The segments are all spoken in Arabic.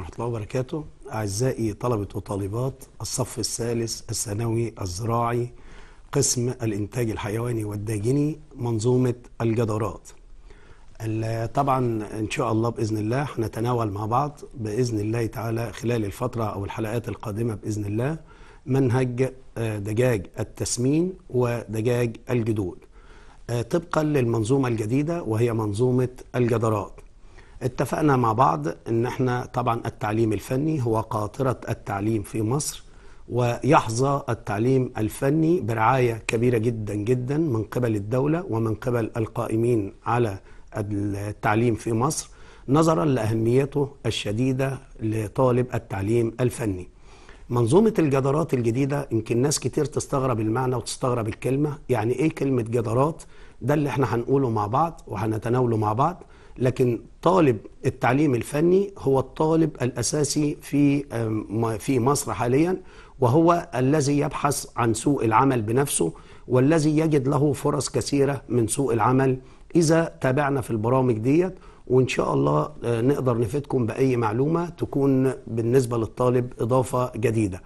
ورحمة الله وبركاته أعزائي طلبة وطالبات الصف الثالث الثانوي الزراعي قسم الإنتاج الحيواني والداجني منظومة الجدارات طبعا إن شاء الله بإذن الله هنتناول مع بعض بإذن الله تعالى خلال الفترة أو الحلقات القادمة بإذن الله منهج آه، دجاج التسمين ودجاج الجدود آه، طبقا للمنظومة الجديدة وهي منظومة الجدارات اتفقنا مع بعض ان احنا طبعا التعليم الفني هو قاطرة التعليم في مصر ويحظى التعليم الفني برعاية كبيرة جدا جدا من قبل الدولة ومن قبل القائمين على التعليم في مصر نظرا لأهميته الشديدة لطالب التعليم الفني منظومة الجدارات الجديدة يمكن ناس كتير تستغرب المعنى وتستغرب الكلمة يعني ايه كلمة جدارات ده اللي احنا هنقوله مع بعض وهنتناوله مع بعض لكن طالب التعليم الفني هو الطالب الأساسي في في مصر حاليا وهو الذي يبحث عن سوق العمل بنفسه والذي يجد له فرص كثيرة من سوق العمل إذا تابعنا في البرامج ديت وإن شاء الله آه، نقدر نفيدكم بأي معلومة تكون بالنسبة للطالب إضافة جديدة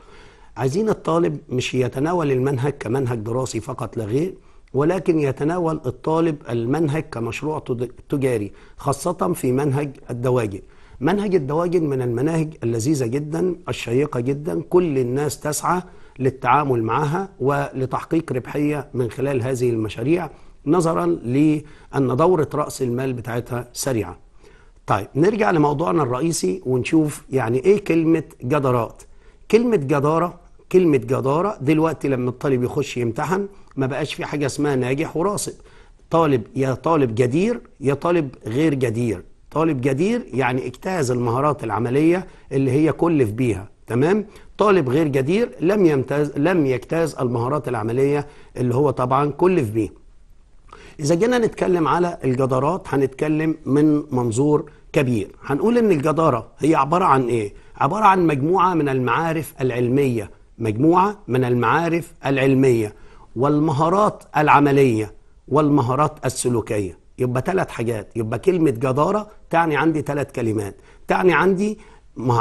عايزين الطالب مش يتناول المنهج كمنهج دراسي فقط لا غير ولكن يتناول الطالب المنهج كمشروع تجاري خاصة في منهج الدواجن منهج الدواجن من المناهج اللذيذة جدا الشيقة جدا كل الناس تسعى للتعامل معها ولتحقيق ربحية من خلال هذه المشاريع نظرا لأن دورة رأس المال بتاعتها سريعة طيب نرجع لموضوعنا الرئيسي ونشوف يعني ايه كلمة جدارات كلمة جدارة كلمة جدارة دلوقتي لما الطالب يخش يمتحن ما بقاش في حاجة اسمها ناجح وراصد طالب يا طالب جدير يا طالب غير جدير طالب جدير يعني اجتاز المهارات العملية اللي هي كلف بيها تمام طالب غير جدير لم يمتاز لم يجتاز المهارات العملية اللي هو طبعا كلف بيه إذا جينا نتكلم على الجدارات هنتكلم من منظور كبير هنقول إن الجدارة هي عبارة عن إيه؟ عبارة عن مجموعة من المعارف العلمية مجموعة من المعارف العلمية والمهارات العملية والمهارات السلوكية يبقى ثلاث حاجات يبقى كلمة جدارة تعني عندي ثلاث كلمات تعني عندي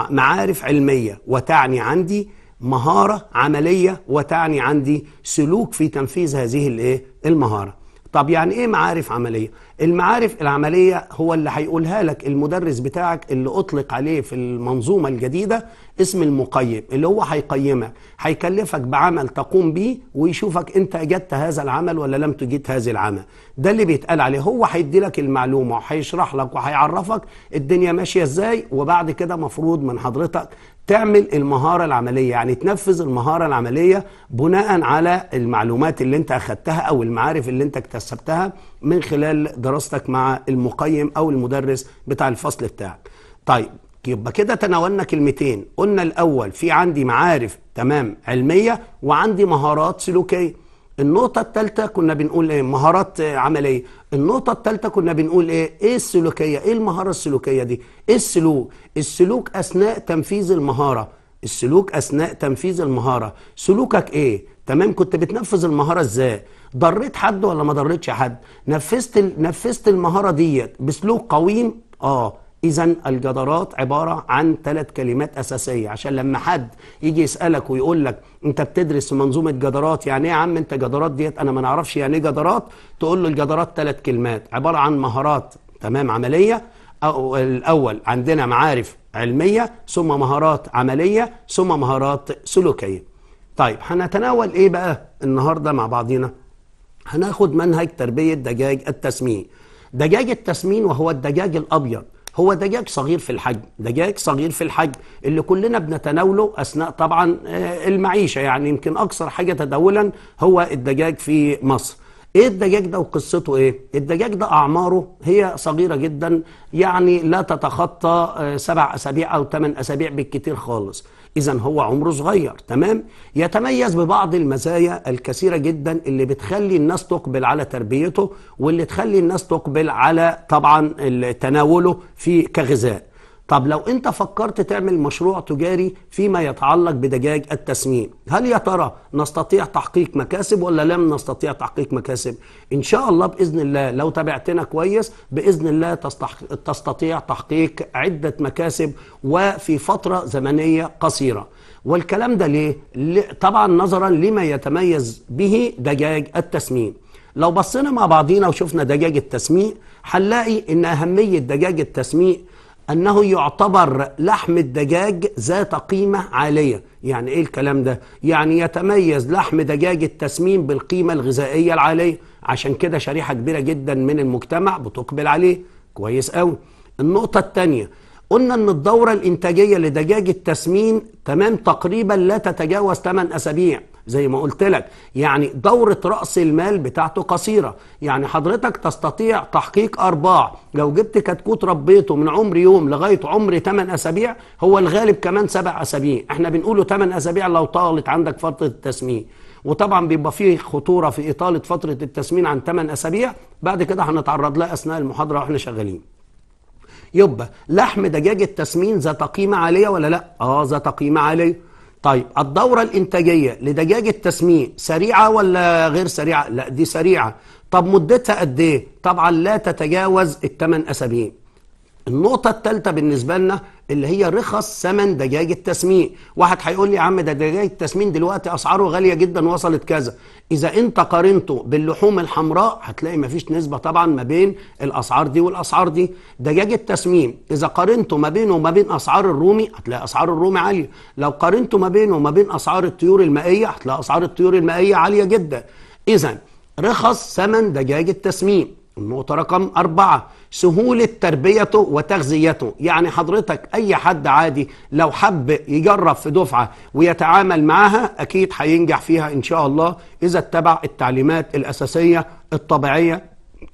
معارف علمية وتعني عندي مهارة عملية وتعني عندي سلوك في تنفيذ هذه إيه، المهارة طب يعني ايه معارف عملية المعارف العملية هو اللي هيقولها لك المدرس بتاعك اللي أطلق عليه في المنظومة الجديدة اسم المقيم اللي هو هيقيمك هيكلفك بعمل تقوم بيه ويشوفك أنت أجدت هذا العمل ولا لم تجد هذا العمل ده اللي بيتقال عليه هو هيدي لك المعلومة وهيشرح لك وهيعرفك الدنيا ماشية إزاي وبعد كده مفروض من حضرتك تعمل المهارة العملية يعني تنفذ المهارة العملية بناء على المعلومات اللي انت أخدتها أو المعارف اللي انت اكتسبتها من خلال دراستك مع المقيم او المدرس بتاع الفصل بتاعك طيب يبقى كده تناولنا كلمتين قلنا الاول في عندي معارف تمام علميه وعندي مهارات سلوكيه النقطة الثالثة كنا بنقول ايه؟ مهارات عملية. النقطة الثالثة كنا بنقول ايه؟ ايه السلوكية؟ ايه المهارة السلوكية دي؟ ايه السلوك؟ السلوك أثناء تنفيذ المهارة. السلوك أثناء تنفيذ المهارة، سلوكك ايه؟ تمام كنت بتنفذ المهاره ازاي ضريت حد ولا ما ضريتش حد نفذت ال... نفذت المهاره ديت بسلوك قويم اه اذا الجدارات عباره عن ثلاث كلمات اساسيه عشان لما حد يجي يسالك ويقول لك انت بتدرس منظومه جدارات يعني ايه يا عم انت جدارات ديت انا ما نعرفش يعني ايه جدارات تقول له الجدارات ثلاث كلمات عباره عن مهارات تمام عمليه أو الاول عندنا معارف علميه ثم مهارات عمليه ثم مهارات سلوكيه طيب هنتناول ايه بقى النهارده مع بعضينا هناخد منهج تربيه دجاج التسمين دجاج التسمين وهو الدجاج الابيض هو دجاج صغير في الحجم دجاج صغير في الحجم اللي كلنا بنتناوله اثناء طبعا آه، المعيشه يعني يمكن اكثر حاجه تداولا هو الدجاج في مصر ايه الدجاج ده وقصته ايه الدجاج ده اعماره هي صغيره جدا يعني لا تتخطى آه، سبع اسابيع او ثمان اسابيع بالكتير خالص إذا هو عمره صغير تمام يتميز ببعض المزايا الكثيرة جدا اللي بتخلي الناس تقبل على تربيته واللي تخلي الناس تقبل على طبعا تناوله في كغذاء طب لو انت فكرت تعمل مشروع تجاري فيما يتعلق بدجاج التسمين هل يا ترى نستطيع تحقيق مكاسب ولا لم نستطيع تحقيق مكاسب ان شاء الله باذن الله لو تابعتنا كويس باذن الله تستطيع تحقيق عده مكاسب وفي فتره زمنيه قصيره والكلام ده ليه طبعا نظرا لما يتميز به دجاج التسمين لو بصينا مع بعضينا وشفنا دجاج التسميق هنلاقي ان اهميه دجاج التسميق أنه يعتبر لحم الدجاج ذات قيمة عالية يعني إيه الكلام ده؟ يعني يتميز لحم دجاج التسمين بالقيمة الغذائية العالية عشان كده شريحة كبيرة جدا من المجتمع بتقبل عليه كويس قوي النقطة الثانية قلنا أن الدورة الإنتاجية لدجاج التسمين تمام تقريبا لا تتجاوز 8 أسابيع زي ما قلت لك يعني دورة رأس المال بتاعته قصيرة يعني حضرتك تستطيع تحقيق أرباع لو جبت كتكوت ربيته من عمر يوم لغاية عمر 8 أسابيع هو الغالب كمان 7 أسابيع احنا بنقوله 8 أسابيع لو طالت عندك فترة التسمين وطبعا بيبقى فيه خطورة في إطالة فترة التسمين عن 8 أسابيع بعد كده هنتعرض لها أثناء المحاضرة وإحنا شغالين يبقى لحم دجاج التسمين ذات قيمة عالية ولا لا؟ آه ذات قيمة عالية طيب الدورة الإنتاجية لدجاج التسمين سريعة ولا غير سريعة؟ لا دي سريعة طب مدتها قد إيه؟ طبعا لا تتجاوز الثمان أسابيع النقطة الثالثة بالنسبة لنا اللي هي رخص ثمن دجاج التسمين واحد هيقول لي يا عم ده دجاج التسمين دلوقتي اسعاره غاليه جدا وصلت كذا اذا انت قارنته باللحوم الحمراء هتلاقي ما فيش نسبه طبعا ما بين الاسعار دي والاسعار دي دجاج التسميم اذا قارنته ما بينه وما بين اسعار الرومي هتلاقي اسعار الرومي عاليه لو قارنته ما بينه وما بين اسعار الطيور المائيه هتلاقي اسعار الطيور المائيه عاليه جدا اذا رخص ثمن دجاج التسميم النقطة رقم أربعة سهولة تربيته وتغذيته يعني حضرتك أي حد عادي لو حب يجرب في دفعة ويتعامل معها أكيد هينجح فيها إن شاء الله إذا اتبع التعليمات الأساسية الطبيعية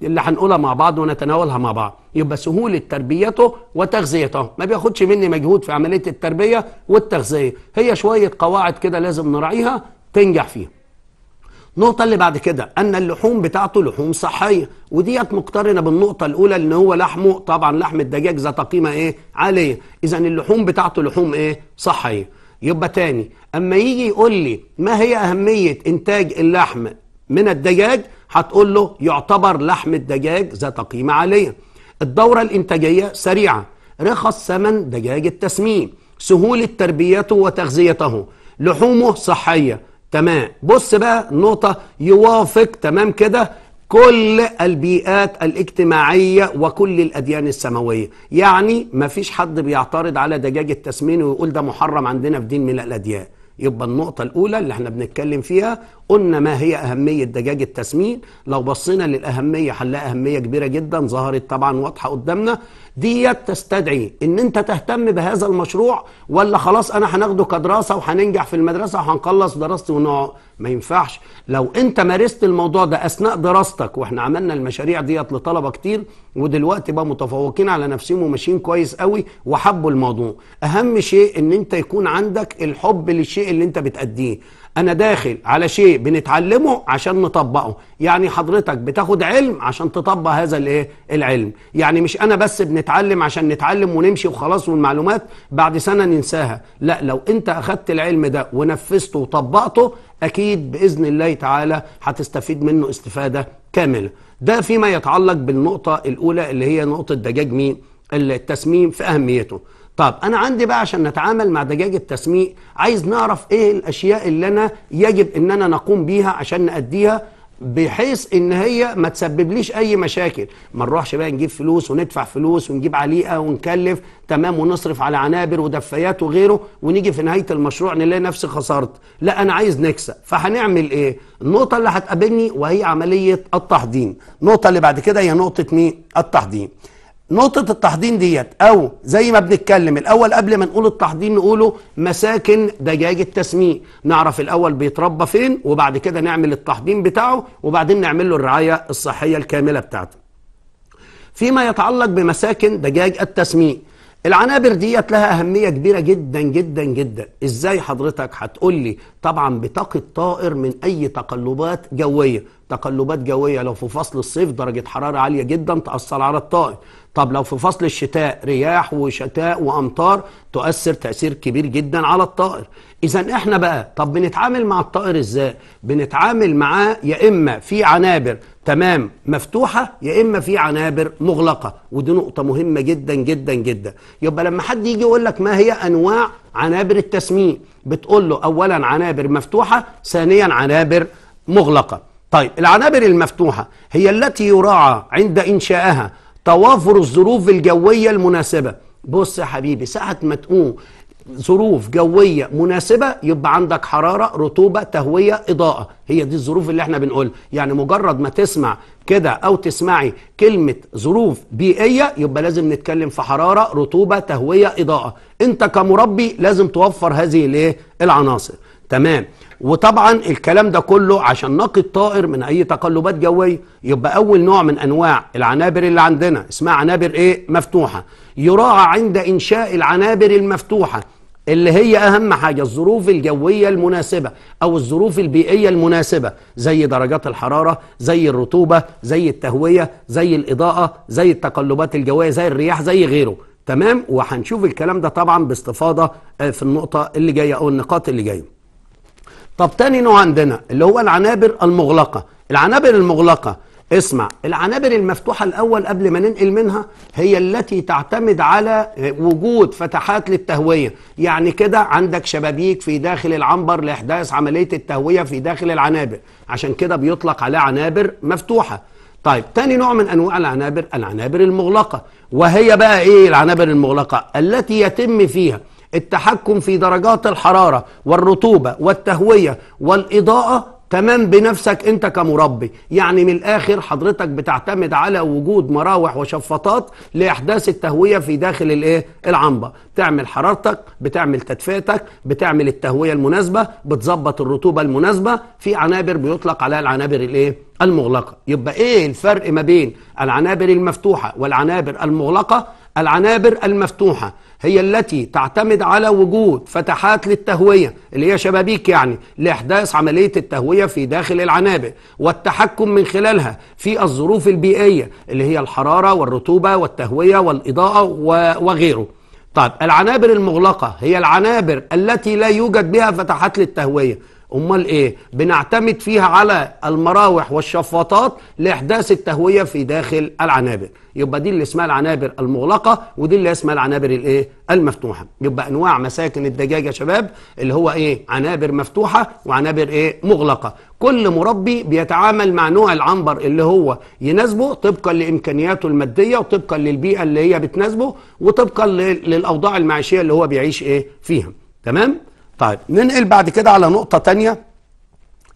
اللي هنقولها مع بعض ونتناولها مع بعض يبقى سهولة تربيته وتغذيته ما بياخدش مني مجهود في عملية التربية والتغذية هي شوية قواعد كده لازم نراعيها تنجح فيها النقطة اللي بعد كده أن اللحوم بتاعته لحوم صحية وديت مقترنة بالنقطة الأولى إن هو لحمه طبعا لحم الدجاج ذات قيمة إيه؟ عالية، إذا اللحوم بتاعته لحوم إيه؟ صحية. يبقى تاني أما يجي يقول لي ما هي أهمية إنتاج اللحم من الدجاج؟ هتقول له يعتبر لحم الدجاج ذات قيمة عالية. الدورة الإنتاجية سريعة، رخص ثمن دجاج التسميم سهولة تربيته وتغذيته، لحومه صحية، تمام بص بقى نقطة يوافق تمام كده كل البيئات الاجتماعية وكل الأديان السماوية يعني مفيش حد بيعترض على دجاج التسمين ويقول ده محرم عندنا في دين من الأديان يبقى النقطة الأولى اللي احنا بنتكلم فيها قلنا ما هي أهمية دجاج التسمين لو بصينا للأهمية هنلاقي أهمية كبيرة جدا ظهرت طبعا واضحة قدامنا ديت تستدعي إن أنت تهتم بهذا المشروع ولا خلاص أنا هناخده كدراسة وهننجح في المدرسة وهنخلص دراستي ونقعد ما ينفعش لو انت مارست الموضوع ده اثناء دراستك واحنا عملنا المشاريع ديت لطلبه كتير ودلوقتي بقى متفوقين على نفسهم وماشيين كويس قوي وحبوا الموضوع اهم شيء ان انت يكون عندك الحب للشيء اللي انت بتأديه انا داخل على شيء بنتعلمه عشان نطبقه يعني حضرتك بتاخد علم عشان تطبق هذا الايه العلم يعني مش انا بس بنتعلم عشان نتعلم ونمشي وخلاص والمعلومات بعد سنه ننساها لا لو انت اخدت العلم ده ونفذته وطبقته اكيد باذن الله تعالى هتستفيد منه استفاده كامله ده فيما يتعلق بالنقطه الاولى اللي هي نقطه دجاج مين التسميم في اهميته طب انا عندي بقى عشان نتعامل مع دجاج التسميق عايز نعرف ايه الاشياء اللي انا يجب ان انا نقوم بيها عشان نأديها بحيث ان هي ما تسببليش اي مشاكل ما نروحش بقى نجيب فلوس وندفع فلوس ونجيب عليقه ونكلف تمام ونصرف على عنابر ودفايات وغيره ونيجي في نهايه المشروع نلاقي نفسي خسرت لا انا عايز نكسب فهنعمل ايه النقطه اللي هتقابلني وهي عمليه التحضين النقطه اللي بعد كده هي نقطه مين التحضين نقطة التحضين ديت أو زي ما بنتكلم الأول قبل ما نقول التحضين نقوله مساكن دجاج التسميق نعرف الأول بيتربى فين وبعد كده نعمل التحضين بتاعه وبعدين نعمل له الرعاية الصحية الكاملة بتاعته فيما يتعلق بمساكن دجاج التسميق العنابر ديت لها أهمية كبيرة جدا جدا جدا إزاي حضرتك هتقول لي طبعا بتقي الطائر من أي تقلبات جوية تقلبات جوية لو في فصل الصيف درجة حرارة عالية جدا تأثر على الطائر طب لو في فصل الشتاء رياح وشتاء وأمطار تؤثر تأثير كبير جدا على الطائر إذا إحنا بقى طب بنتعامل مع الطائر إزاي بنتعامل معاه يا إما في عنابر تمام مفتوحة يا إما في عنابر مغلقة ودي نقطة مهمة جدا جدا جدا يبقى لما حد يجي يقول لك ما هي أنواع عنابر التسميم بتقول له أولا عنابر مفتوحة ثانيا عنابر مغلقة طيب العنابر المفتوحة هي التي يراعى عند إنشائها توافر الظروف الجوية المناسبة بص يا حبيبي ساعة ما تقوم ظروف جويه مناسبه يبقى عندك حراره رطوبه تهويه اضاءه هي دي الظروف اللي احنا بنقولها يعني مجرد ما تسمع كده او تسمعي كلمه ظروف بيئيه يبقى لازم نتكلم في حراره رطوبه تهويه اضاءه انت كمربي لازم توفر هذه الايه العناصر تمام وطبعا الكلام ده كله عشان نقي الطائر من اي تقلبات جويه يبقى اول نوع من انواع العنابر اللي عندنا اسمها عنابر ايه مفتوحه يراعى عند انشاء العنابر المفتوحه اللي هي أهم حاجة الظروف الجوية المناسبة أو الظروف البيئية المناسبة زي درجات الحرارة زي الرطوبة زي التهوية زي الإضاءة زي التقلبات الجوية زي الرياح زي غيره تمام وهنشوف الكلام ده طبعا باستفاضة آه، في النقطة اللي جاية أو النقاط اللي جاية طب تاني نوع عندنا اللي هو العنابر المغلقة العنابر المغلقة اسمع العنابر المفتوحة الأول قبل ما ننقل منها هي التي تعتمد على وجود فتحات للتهوية يعني كده عندك شبابيك في داخل العنبر لإحداث عملية التهوية في داخل العنابر عشان كده بيطلق عليها عنابر مفتوحة طيب تاني نوع من أنواع العنابر العنابر المغلقة وهي بقى إيه العنابر المغلقة التي يتم فيها التحكم في درجات الحرارة والرطوبة والتهوية والإضاءة تمام بنفسك انت كمربي يعني من الاخر حضرتك بتعتمد على وجود مراوح وشفاطات لاحداث التهويه في داخل الايه العنبه تعمل حرارتك بتعمل تدفئتك بتعمل التهويه المناسبه بتظبط الرطوبه المناسبه في عنابر بيطلق عليها العنابر الايه المغلقه يبقى ايه الفرق ما بين العنابر المفتوحه والعنابر المغلقه العنابر المفتوحه هي التي تعتمد على وجود فتحات للتهوية اللي هي شبابيك يعني لإحداث عملية التهوية في داخل العنابر والتحكم من خلالها في الظروف البيئية اللي هي الحرارة والرطوبة والتهوية والإضاءة وغيره طيب العنابر المغلقة هي العنابر التي لا يوجد بها فتحات للتهوية امال ايه بنعتمد فيها على المراوح والشفاطات لاحداث التهويه في داخل العنابر يبقى دي اللي اسمها العنابر المغلقه ودي اللي اسمها العنابر الايه المفتوحه يبقى انواع مساكن الدجاج يا شباب اللي هو ايه عنابر مفتوحه وعنابر ايه مغلقه كل مربي بيتعامل مع نوع العنبر اللي هو يناسبه طبقا لامكانياته الماديه وطبقا للبيئه اللي هي بتناسبه وطبقا للاوضاع المعيشيه اللي هو بيعيش ايه فيها تمام طيب ننقل بعد كده على نقطة تانية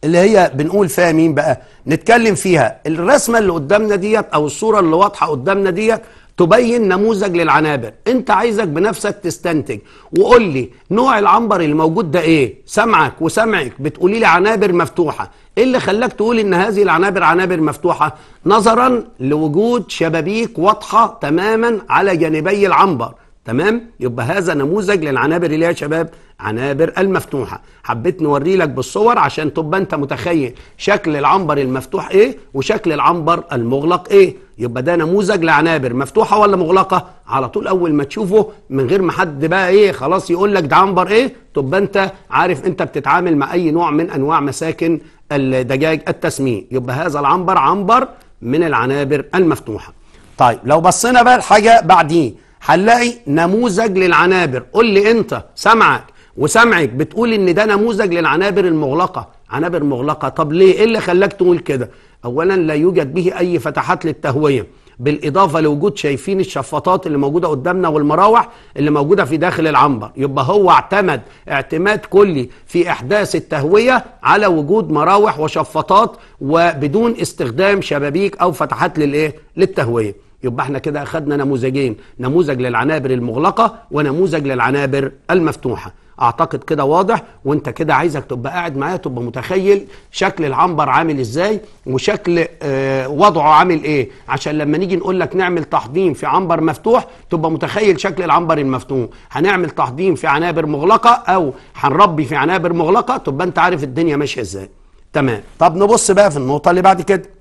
اللي هي بنقول فيها مين بقى نتكلم فيها الرسمة اللي قدامنا ديت أو الصورة اللي واضحة قدامنا ديت تبين نموذج للعنابر انت عايزك بنفسك تستنتج وقول لي نوع العنبر اللي موجود ده ايه سمعك وسمعك بتقولي لي عنابر مفتوحه ايه اللي خلاك تقول ان هذه العنابر عنابر مفتوحه نظرا لوجود شبابيك واضحه تماما على جانبي العنبر تمام يبقى هذا نموذج للعنابر اللي هي يا شباب عنابر المفتوحه حبيت نوري لك بالصور عشان تبقى انت متخيل شكل العنبر المفتوح ايه وشكل العنبر المغلق ايه يبقى ده نموذج لعنابر مفتوحه ولا مغلقه على طول اول ما تشوفه من غير ما حد بقى ايه خلاص يقول لك ده عنبر ايه تبقى انت عارف انت بتتعامل مع اي نوع من انواع مساكن الدجاج التسميه يبقى هذا العنبر عنبر من العنابر المفتوحه طيب لو بصينا بقى الحاجه بعديه هنلاقي نموذج للعنابر قول لي انت سمعك وسمعك بتقول ان ده نموذج للعنابر المغلقه عنابر مغلقه طب ليه ايه اللي خلاك تقول كده اولا لا يوجد به اي فتحات للتهويه بالاضافه لوجود شايفين الشفاطات اللي موجوده قدامنا والمراوح اللي موجوده في داخل العنبر يبقى هو اعتمد اعتماد كلي في احداث التهويه على وجود مراوح وشفاطات وبدون استخدام شبابيك او فتحات للايه للتهويه يبقى احنا كده خدنا نموذجين نموذج للعنابر المغلقة ونموذج للعنابر المفتوحة اعتقد كده واضح وانت كده عايزك تبقى قاعد معايا تبقى متخيل شكل العنبر عامل ازاي وشكل اه وضعه عامل ايه عشان لما نيجي نقول لك نعمل تحضيم في عنبر مفتوح تبقى متخيل شكل العنبر المفتوح هنعمل تحضيم في عنابر مغلقه او هنربي في عنابر مغلقه تبقى انت عارف الدنيا ماشيه ازاي تمام طب نبص بقى في النقطه اللي بعد كده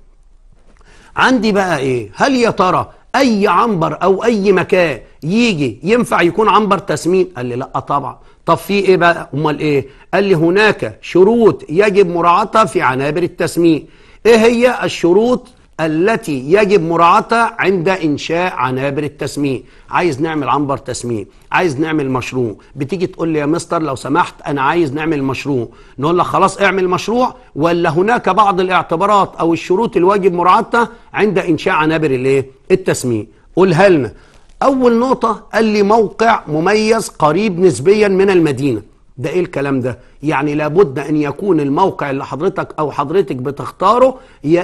عندي بقى ايه هل يا ترى اي عنبر او اي مكان يجي ينفع يكون عنبر تسمين قال لي لا طبعا طب في ايه بقى امال ايه قال لي هناك شروط يجب مراعاتها في عنابر التسمين ايه هي الشروط التي يجب مراعاتها عند إنشاء عنابر التسميم عايز نعمل عنبر تسميم عايز نعمل مشروع بتيجي تقول لي يا مستر لو سمحت أنا عايز نعمل مشروع نقول لك خلاص اعمل مشروع ولا هناك بعض الاعتبارات أو الشروط الواجب مراعاتها عند إنشاء عنابر الايه التسميم قولها لنا أول نقطة قال لي موقع مميز قريب نسبيا من المدينة ده ايه الكلام ده يعني لابد ان يكون الموقع اللي حضرتك او حضرتك بتختاره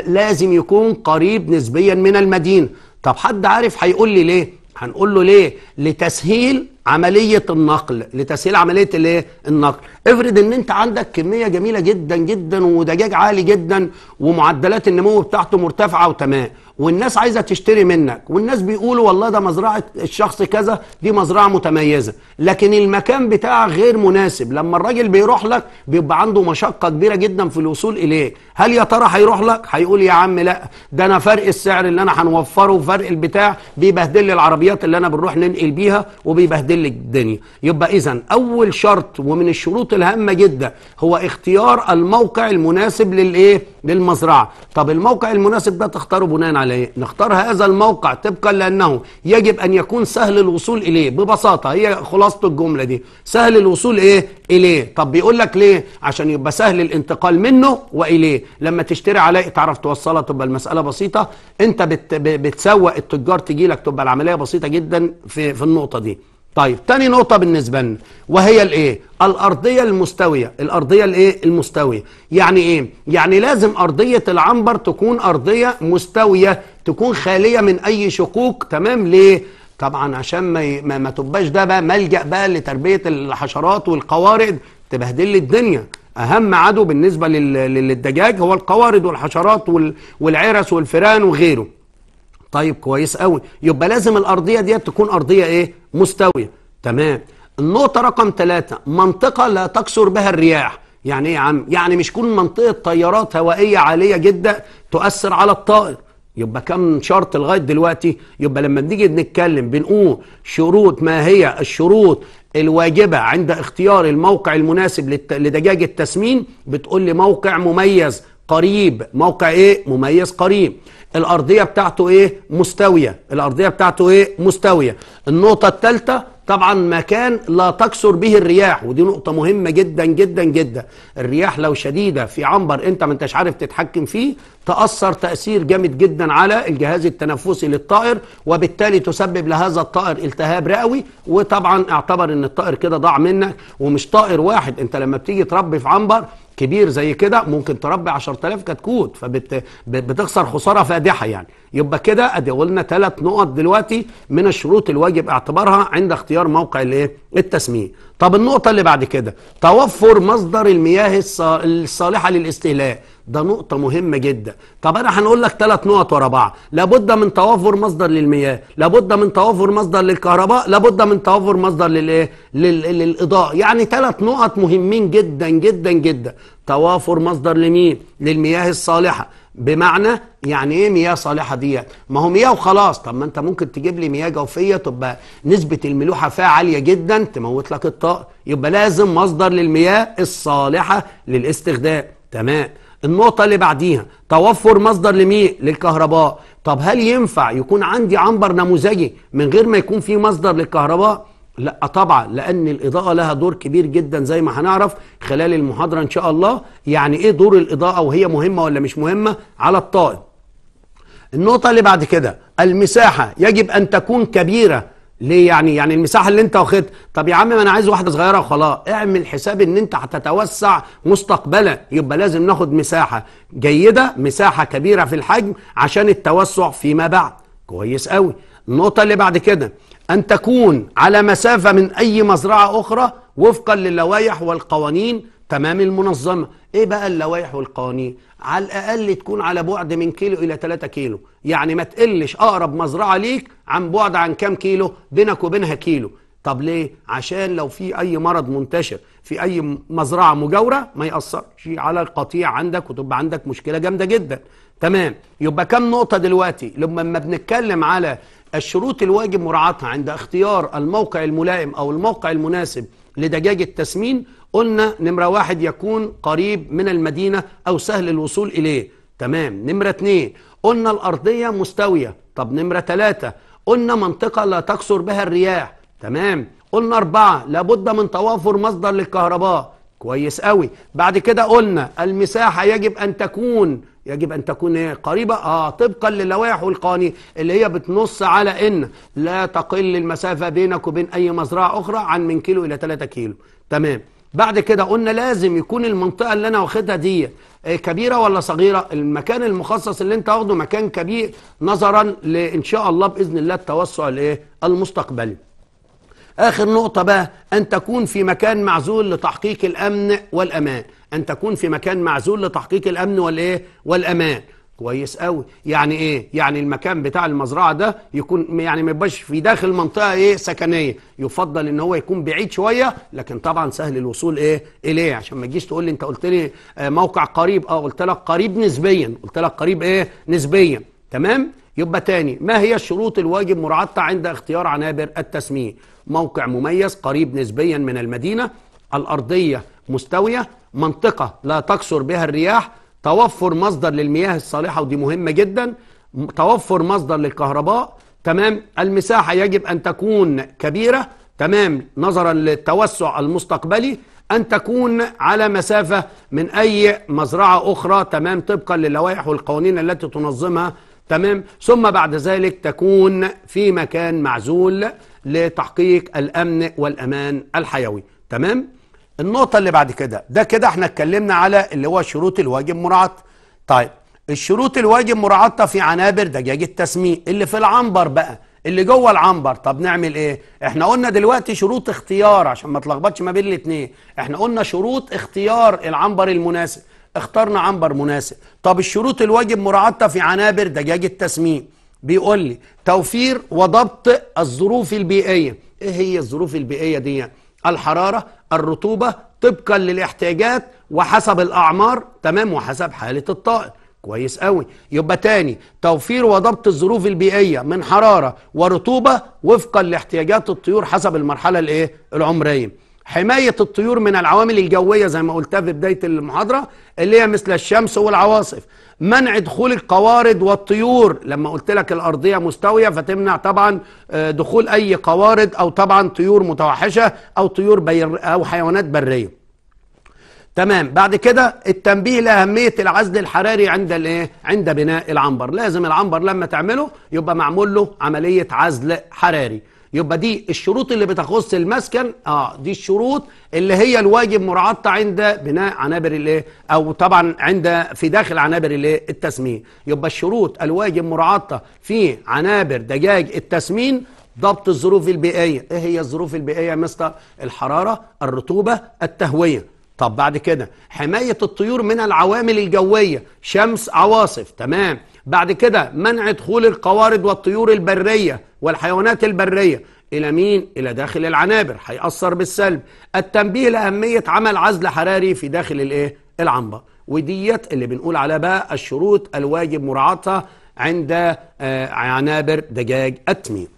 لازم يكون قريب نسبيا من المدينه طب حد عارف هيقول لي ليه هنقول له ليه لتسهيل عمليه النقل لتسهيل عمليه الايه النقل افرض ان انت عندك كميه جميله جدا جدا ودجاج عالي جدا ومعدلات النمو بتاعته مرتفعه وتمام والناس عايزه تشتري منك والناس بيقولوا والله ده مزرعه الشخص كذا دي مزرعه متميزه لكن المكان بتاعك غير مناسب لما الراجل بيروح لك بيبقى عنده مشقه كبيره جدا في الوصول اليه هل يا ترى هيروح لك هيقول يا عم لا ده انا فرق السعر اللي انا هنوفره فرق البتاع بيبهدل لي العربيات اللي انا بنروح ننقل بيها وبيبهدل هتبهدل الدنيا يبقى اذا اول شرط ومن الشروط الهامه جدا هو اختيار الموقع المناسب للايه للمزرعه طب الموقع المناسب ده تختاره بناء على ايه نختار هذا الموقع طبقا لانه يجب ان يكون سهل الوصول اليه ببساطه هي خلاصه الجمله دي سهل الوصول ايه اليه طب بيقول لك ليه عشان يبقى سهل الانتقال منه واليه لما تشتري عليه تعرف توصلها تبقى المساله بسيطه انت بت بتسوق التجار تجي لك تبقى العمليه بسيطه جدا في في النقطه دي طيب تاني نقطة بالنسبة لنا وهي الايه؟ الأرضية المستوية، الأرضية الايه؟ المستوية، يعني ايه؟ يعني لازم أرضية العنبر تكون أرضية مستوية، تكون خالية من أي شقوق، تمام؟ ليه؟ طبعا عشان ما ما, تبقاش ده بقى ملجأ بقى لتربية الحشرات والقوارض تبهدل لي الدنيا، أهم عدو بالنسبة للدجاج هو القوارض والحشرات والعرس والفئران وغيره. طيب كويس قوي يبقى لازم الارضيه ديت تكون ارضيه ايه مستويه تمام النقطه رقم ثلاثة منطقه لا تكثر بها الرياح يعني ايه يا عم يعني مش كل منطقه تيارات هوائيه عاليه جدا تؤثر على الطائر يبقى كم شرط لغايه دلوقتي يبقى لما بنيجي نتكلم بنقول شروط ما هي الشروط الواجبه عند اختيار الموقع المناسب لدجاج التسمين بتقول لي موقع مميز قريب موقع ايه مميز قريب الارضيه بتاعته ايه مستويه الارضيه بتاعته ايه مستويه النقطه الثالثه طبعا مكان لا تكثر به الرياح ودي نقطه مهمه جدا جدا جدا الرياح لو شديده في عنبر انت ما انتش عارف تتحكم فيه تاثر تاثير جامد جدا على الجهاز التنفسي للطائر وبالتالي تسبب لهذا الطائر التهاب رئوي وطبعا اعتبر ان الطائر كده ضاع منك ومش طائر واحد انت لما بتيجي تربي في عنبر كبير زي كده ممكن تربي 10000 كتكوت فبتخسر خساره فادحه يعني يبقى كده ادي قلنا ثلاث نقط دلوقتي من الشروط الواجب اعتبارها عند اختيار موقع الايه التسميه طب النقطه اللي بعد كده توفر مصدر المياه الصالحه للاستهلاك ده نقطة مهمة جدا طب أنا هنقول لك ثلاث نقط ورا بعض لابد من توفر مصدر للمياه لابد من توفر مصدر للكهرباء لابد من توفر مصدر للإيه لل... للإضاءة يعني ثلاث نقط مهمين جدا جدا جدا توافر مصدر لمين للمياه الصالحة بمعنى يعني ايه مياه صالحه ديت ما هو مياه وخلاص طب ما انت ممكن تجيب لي مياه جوفيه تبقى نسبه الملوحه فيها عاليه جدا تموت لك الطاقه يبقى لازم مصدر للمياه الصالحه للاستخدام تمام النقطة اللي بعديها توفر مصدر لمين؟ للكهرباء طب هل ينفع يكون عندي عنبر نموذجي من غير ما يكون فيه مصدر للكهرباء؟ لا طبعا لأن الإضاءة لها دور كبير جدا زي ما هنعرف خلال المحاضرة إن شاء الله يعني إيه دور الإضاءة وهي مهمة ولا مش مهمة على الطائم النقطة اللي بعد كده المساحة يجب أن تكون كبيرة ليه يعني يعني المساحه اللي انت واخدها طب يا عم ما انا عايز واحده صغيره وخلاص اعمل حساب ان انت هتتوسع مستقبلا يبقى لازم ناخد مساحه جيده مساحه كبيره في الحجم عشان التوسع فيما بعد كويس قوي النقطه اللي بعد كده ان تكون على مسافه من اي مزرعه اخرى وفقا للوائح والقوانين تمام المنظمة ايه بقى اللوائح والقوانين على الاقل تكون على بعد من كيلو الى 3 كيلو يعني ما تقلش اقرب مزرعة ليك عن بعد عن كام كيلو بينك وبينها كيلو طب ليه عشان لو في اي مرض منتشر في اي مزرعة مجاورة ما يأثرش على القطيع عندك وتبقى عندك مشكلة جامدة جدا تمام يبقى كم نقطة دلوقتي لما بنتكلم على الشروط الواجب مراعاتها عند اختيار الموقع الملائم او الموقع المناسب لدجاج التسمين قلنا نمرة واحد يكون قريب من المدينة أو سهل الوصول إليه تمام نمرة اتنين قلنا الأرضية مستوية طب نمرة تلاتة قلنا منطقة لا تكسر بها الرياح تمام قلنا أربعة لابد من توافر مصدر للكهرباء كويس قوي بعد كده قلنا المساحة يجب أن تكون يجب أن تكون إيه؟ قريبة آه طبقا للوائح والقوانين اللي هي بتنص على إن لا تقل المسافة بينك وبين أي مزرعة أخرى عن من كيلو إلى ثلاثة كيلو تمام بعد كده قلنا لازم يكون المنطقه اللي انا واخدها دي آه، كبيره ولا صغيره المكان المخصص اللي انت واخده مكان كبير نظرا لان شاء الله باذن الله التوسع الايه المستقبلي اخر نقطه بقى ان تكون في مكان معزول لتحقيق الامن والامان ان تكون في مكان معزول لتحقيق الامن والايه والامان كويس قوي يعني ايه يعني المكان بتاع المزرعه ده يكون يعني ما يبقاش في داخل منطقه ايه سكنيه يفضل ان هو يكون بعيد شويه لكن طبعا سهل الوصول ايه اليه عشان ما تجيش تقول لي انت قلت لي موقع قريب اه قلت لك قريب نسبيا قلت لك قريب ايه نسبيا تمام يبقى تاني ما هي الشروط الواجب مراعاتها عند اختيار عنابر التسميه موقع مميز قريب نسبيا من المدينه الارضيه مستويه منطقه لا تكثر بها الرياح توفر مصدر للمياه الصالحة ودي مهمة جدا توفر مصدر للكهرباء تمام المساحة يجب أن تكون كبيرة تمام نظرا للتوسع المستقبلي أن تكون على مسافة من أي مزرعة أخرى تمام طبقا للوائح والقوانين التي تنظمها تمام ثم بعد ذلك تكون في مكان معزول لتحقيق الأمن والأمان الحيوي تمام النقطة اللي بعد كده ده كده احنا اتكلمنا على اللي هو شروط الواجب مراعاة طيب الشروط الواجب مراعاتها في عنابر دجاج التسميك اللي في العنبر بقى اللي جوه العنبر طب نعمل ايه احنا قلنا دلوقتي شروط اختيار عشان ما تلخبطش ما بين الاثنين احنا قلنا شروط اختيار العنبر المناسب اخترنا عنبر مناسب طب الشروط الواجب مراعاتها في عنابر دجاج التسميك بيقول لي توفير وضبط الظروف البيئيه ايه هي الظروف البيئيه دي الحراره الرطوبة طبقا للاحتياجات وحسب الأعمار تمام وحسب حالة الطائر كويس قوي يبقى تاني توفير وضبط الظروف البيئية من حرارة ورطوبة وفقا لاحتياجات الطيور حسب المرحلة الايه العمرية حماية الطيور من العوامل الجوية زي ما قلتها في بداية المحاضرة اللي هي مثل الشمس والعواصف منع دخول القوارض والطيور لما قلت لك الارضيه مستويه فتمنع طبعا آه، دخول اي قوارض او طبعا طيور متوحشه او طيور بير او حيوانات بريه تمام بعد كده التنبيه لاهميه العزل الحراري عند الايه عند بناء العنبر لازم العنبر لما تعمله يبقى معمول له عمليه عزل حراري يبقى دي الشروط اللي بتخص المسكن اه دي الشروط اللي هي الواجب مراعاتها عند بناء عنابر الايه او طبعا عند في داخل عنابر الايه التسمين يبقى الشروط الواجب مراعاتها في عنابر دجاج التسمين ضبط الظروف البيئيه ايه هي الظروف البيئيه يا مستر الحراره الرطوبه التهويه طب بعد كده حمايه الطيور من العوامل الجويه شمس عواصف تمام بعد كده منع دخول القوارض والطيور البرية والحيوانات البرية إلى مين؟ إلى داخل العنابر هيأثر بالسلب التنبيه لأهمية عمل عزل حراري في داخل الإيه؟ العنبر وديت اللي بنقول على بقى الشروط الواجب مراعاتها عند آه، عنابر دجاج التمير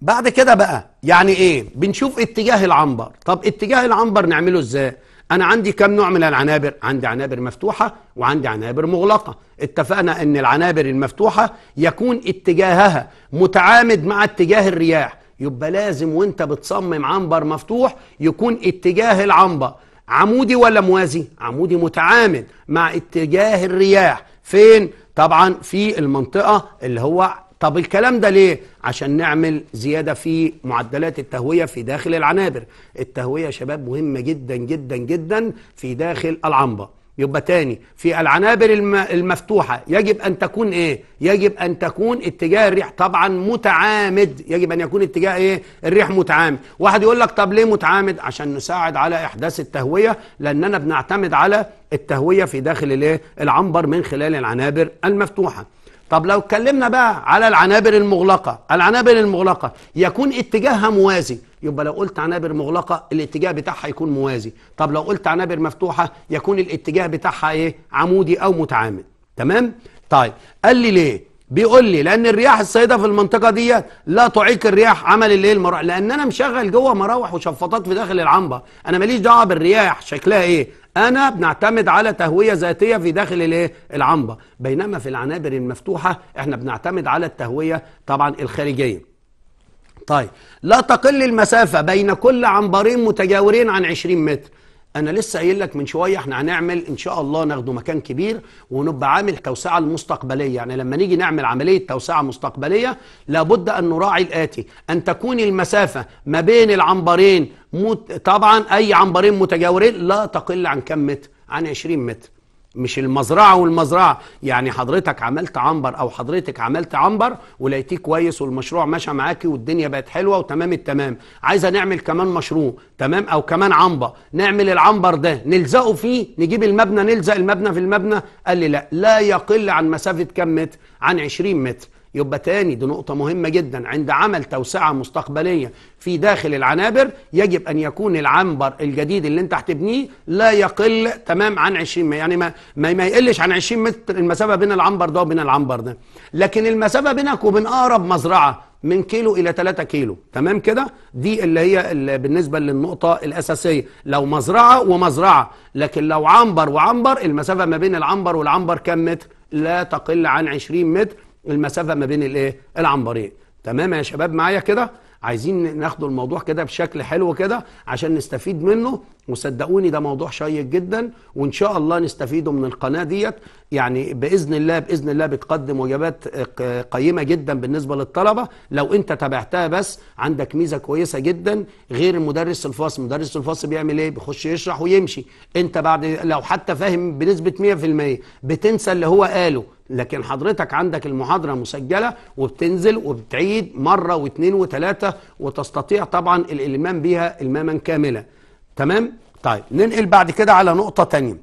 بعد كده بقى يعني ايه بنشوف اتجاه العنبر طب اتجاه العنبر نعمله ازاي انا عندي كم نوع من العنابر عندي عنابر مفتوحه وعندي عنابر مغلقه اتفقنا ان العنابر المفتوحه يكون اتجاهها متعامد مع اتجاه الرياح يبقى لازم وانت بتصمم عنبر مفتوح يكون اتجاه العنبر عمودي ولا موازي عمودي متعامد مع اتجاه الرياح فين طبعا في المنطقه اللي هو طب الكلام ده ليه؟ عشان نعمل زيادة في معدلات التهوية في داخل العنابر التهوية يا شباب مهمة جدا جدا جدا في داخل العنبة يبقى تاني في العنابر المفتوحة يجب أن تكون إيه؟ يجب أن تكون اتجاه الريح طبعا متعامد يجب أن يكون اتجاه إيه؟ الريح متعامد واحد يقول لك طب ليه متعامد؟ عشان نساعد على إحداث التهوية لأننا بنعتمد على التهوية في داخل الإيه؟ العنبر من خلال العنابر المفتوحة طب لو اتكلمنا بقى على العنابر المغلقة العنابر المغلقة يكون اتجاهها موازي يبقى لو قلت عنابر مغلقة الاتجاه بتاعها يكون موازي طب لو قلت عنابر مفتوحة يكون الاتجاه بتاعها ايه عمودي او متعامد تمام طيب قال لي ليه بيقول لي لان الرياح السائده في المنطقه دي لا تعيق الرياح عمل الايه المراوح لان انا مشغل جوه مراوح وشفاطات في داخل العنبه انا ماليش دعوه بالرياح شكلها ايه انا بنعتمد على تهويه ذاتيه في داخل الايه العنبه بينما في العنابر المفتوحه احنا بنعتمد على التهويه طبعا الخارجيه طيب لا تقل المسافة بين كل عنبرين متجاورين عن 20 متر انا لسه قايل لك من شويه احنا هنعمل ان شاء الله ناخده مكان كبير ونبقى عامل توسعه المستقبليه يعني لما نيجي نعمل عمليه توسعه مستقبليه لابد ان نراعي الاتي ان تكون المسافه ما بين العنبرين مت... طبعا اي عنبرين متجاورين لا تقل عن كم متر عن 20 متر مش المزرعة والمزرعة يعني حضرتك عملت عنبر أو حضرتك عملت عنبر ولقيتيه كويس والمشروع ماشى معاكي والدنيا بقت حلوة وتمام التمام عايزة نعمل كمان مشروع تمام أو كمان عنبة نعمل العنبر ده نلزقه فيه نجيب المبنى نلزق المبنى في المبنى قال لي لا لا يقل عن مسافة كم متر عن 20 متر يبقى تاني دي نقطة مهمة جدا عند عمل توسعة مستقبلية في داخل العنابر يجب أن يكون العنبر الجديد اللي أنت هتبنيه لا يقل تمام عن 20 متر يعني ما, ما, ما يقلش عن 20 متر المسافة بين العنبر ده وبين العنبر ده لكن المسافة بينك وبين أقرب مزرعة من كيلو إلى 3 كيلو تمام كده دي اللي هي اللي بالنسبة للنقطة الأساسية لو مزرعة ومزرعة لكن لو عنبر وعنبر المسافة ما بين العنبر والعنبر كم متر لا تقل عن 20 متر المسافه ما بين الايه العنبرين تمام يا شباب معايا كده عايزين ناخدوا الموضوع كده بشكل حلو كده عشان نستفيد منه وصدقوني ده موضوع شيق جدا وان شاء الله نستفيده من القناه ديت يعني باذن الله باذن الله بتقدم وجبات قيمه جدا بالنسبه للطلبه لو انت تابعتها بس عندك ميزه كويسه جدا غير المدرس الفصل مدرس الفصل بيعمل ايه بيخش يشرح ويمشي انت بعد لو حتى فاهم بنسبه 100% بتنسى اللي هو قاله لكن حضرتك عندك المحاضرة مسجلة وبتنزل وبتعيد مرة واثنين وثلاثة وتستطيع طبعا الإلمام بها إلماما كاملا تمام؟ طيب ننقل بعد كده على نقطة تانية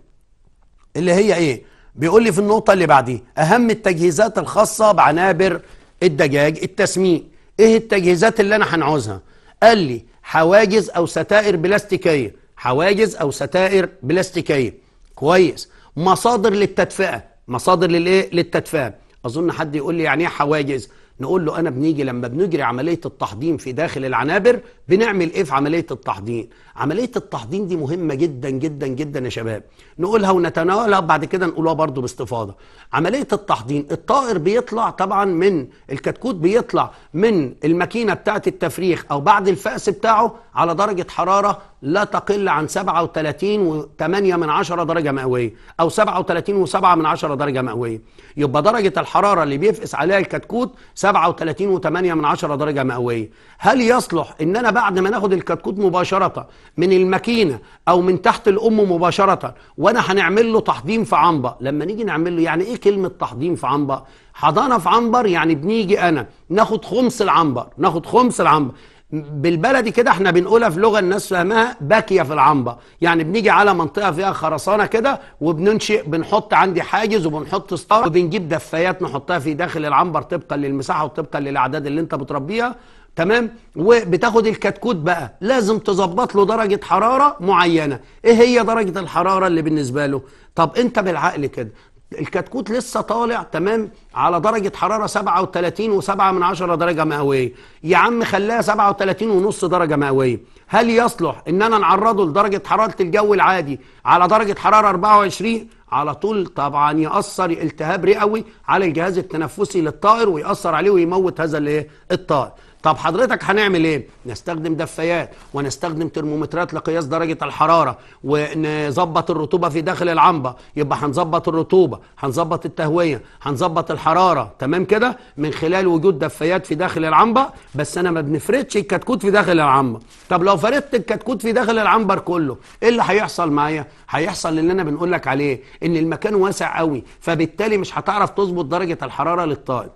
اللي هي إيه؟ بيقول لي في النقطة اللي بعديها أهم التجهيزات الخاصة بعنابر الدجاج التسميق إيه التجهيزات اللي أنا هنعوزها؟ قال لي حواجز أو ستائر بلاستيكية حواجز أو ستائر بلاستيكية كويس مصادر للتدفئة مصادر للايه للتدفئه اظن حد يقول لي يعني ايه حواجز نقول له انا بنيجي لما بنجري عمليه التحضين في داخل العنابر بنعمل ايه في عمليه التحضين؟ عمليه التحضين دي مهمه جدا جدا جدا يا شباب نقولها ونتناولها بعد كده نقولها برضو باستفاضه عمليه التحضين الطائر بيطلع طبعا من الكتكوت بيطلع من الماكينه بتاعه التفريخ او بعد الفأس بتاعه على درجة حرارة لا تقل عن 37 و8 من عشرة درجة مئوية أو 37 و7 من عشرة درجة مئوية يبقى درجة الحرارة اللي بيفقس عليها الكتكوت 37 و8 من عشرة درجة مئوية هل يصلح إن أنا بعد ما ناخد الكتكوت مباشرة من الماكينة أو من تحت الأم مباشرة وأنا هنعمل له تحضيم في عنبة لما نيجي نعمل له يعني إيه كلمة تحضيم في عنبة؟ حضانة في عنبر يعني بنيجي أنا ناخد خمس العنبر ناخد خمس العنبر بالبلدي كده احنا بنقولها في لغه الناس فاهمها باكيه في العنبه يعني بنيجي على منطقه فيها خرسانه كده وبننشئ بنحط عندي حاجز وبنحط ستار وبنجيب دفايات نحطها في داخل العنبر طبقا للمساحه وطبقا للاعداد اللي انت بتربيها تمام وبتاخد الكتكوت بقى لازم تظبط له درجه حراره معينه ايه هي درجه الحراره اللي بالنسبه له طب انت بالعقل كده الكتكوت لسه طالع تمام على درجة حرارة 37 و7 من عشرة درجة مئوية يا عم خلاها 37 ونص درجة مئوية هل يصلح ان انا نعرضه لدرجة حرارة الجو العادي على درجة حرارة 24 على طول طبعا يأثر التهاب رئوي على الجهاز التنفسي للطائر ويأثر عليه ويموت هذا الطائر طب حضرتك هنعمل ايه نستخدم دفايات ونستخدم ترمومترات لقياس درجه الحراره ونظبط الرطوبه في داخل العنبه يبقى هنظبط الرطوبه هنظبط التهويه هنظبط الحراره تمام كده من خلال وجود دفايات في داخل العنبه بس انا ما بنفردش الكتكوت في داخل العنبه طب لو فردت الكتكوت في داخل العنبر كله ايه اللي هيحصل معايا هيحصل اللي انا بنقول لك عليه ان المكان واسع قوي فبالتالي مش هتعرف تظبط درجه الحراره للطائر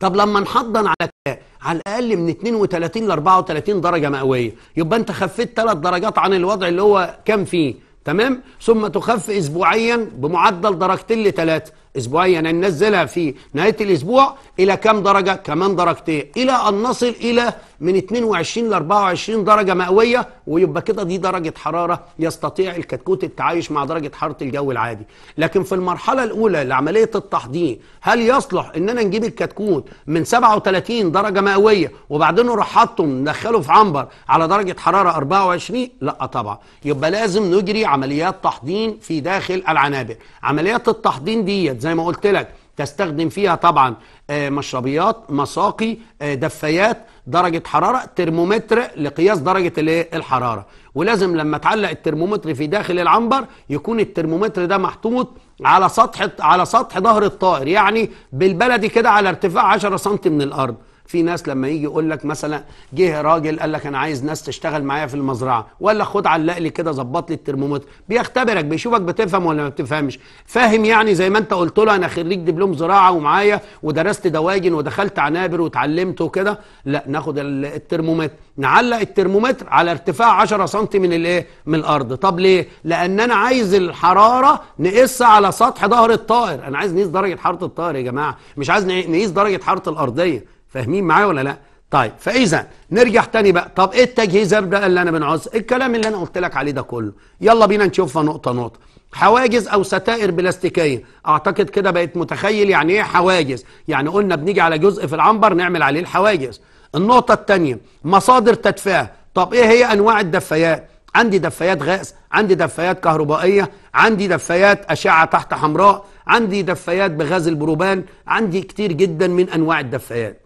طب لما نحضن على كده على الاقل من 32 ل 34 درجه مئويه يبقى انت خفيت 3 درجات عن الوضع اللي هو كان فيه تمام ثم تخف اسبوعيا بمعدل درجتين لثلاثه اسبوعيا يعني ننزلها في نهايه الاسبوع الى كام درجه كمان درجتين الى ان نصل الى من 22 ل 24 درجه مئويه ويبقى كده دي درجه حراره يستطيع الكتكوت التعايش مع درجه حراره الجو العادي لكن في المرحله الاولى لعمليه التحضير هل يصلح اننا نجيب الكتكوت من 37 درجه مئويه وبعدين نروح حاطه ندخله في عنبر على درجه حراره 24 لا طبعا يبقى لازم نجري عمليات تحضين في داخل العنابر عمليات التحضين ديت زي ما قلت لك تستخدم فيها طبعا آه، مشربيات مساقي آه، دفايات درجة حرارة ترمومتر لقياس درجة الحرارة ولازم لما تعلق الترمومتر في داخل العنبر يكون الترمومتر ده محطوط على سطح على سطح ظهر الطائر يعني بالبلدي كده على ارتفاع 10 سم من الارض في ناس لما يجي يقول لك مثلا جه راجل قال لك انا عايز ناس تشتغل معايا في المزرعه ولا خد علق لي كده ظبط لي الترمومتر بيختبرك بيشوفك بتفهم ولا ما بتفهمش فاهم يعني زي ما انت قلت له انا خريج دبلوم زراعه ومعايا ودرست دواجن ودخلت عنابر وتعلمت وكده لا ناخد الترمومتر نعلق الترمومتر على ارتفاع 10 سم من الايه من الارض طب ليه لان انا عايز الحراره نقيسها على سطح ظهر الطائر انا عايز نقيس درجه حراره الطائر يا جماعه مش عايز نقيس درجه حراره الارضيه فاهمين معايا ولا لا طيب فاذا نرجع تاني بقى طب ايه التجهيزات بقى اللي انا بنعوز الكلام اللي انا قلت لك عليه ده كله يلا بينا نشوفها نقطه نقطه حواجز او ستائر بلاستيكيه اعتقد كده بقت متخيل يعني ايه حواجز يعني قلنا بنيجي على جزء في العنبر نعمل عليه الحواجز النقطه الثانيه مصادر تدفئه طب ايه هي انواع الدفايات عندي دفايات غاز عندي دفايات كهربائيه عندي دفايات اشعه تحت حمراء عندي دفايات بغاز البروبان عندي كتير جدا من انواع الدفايات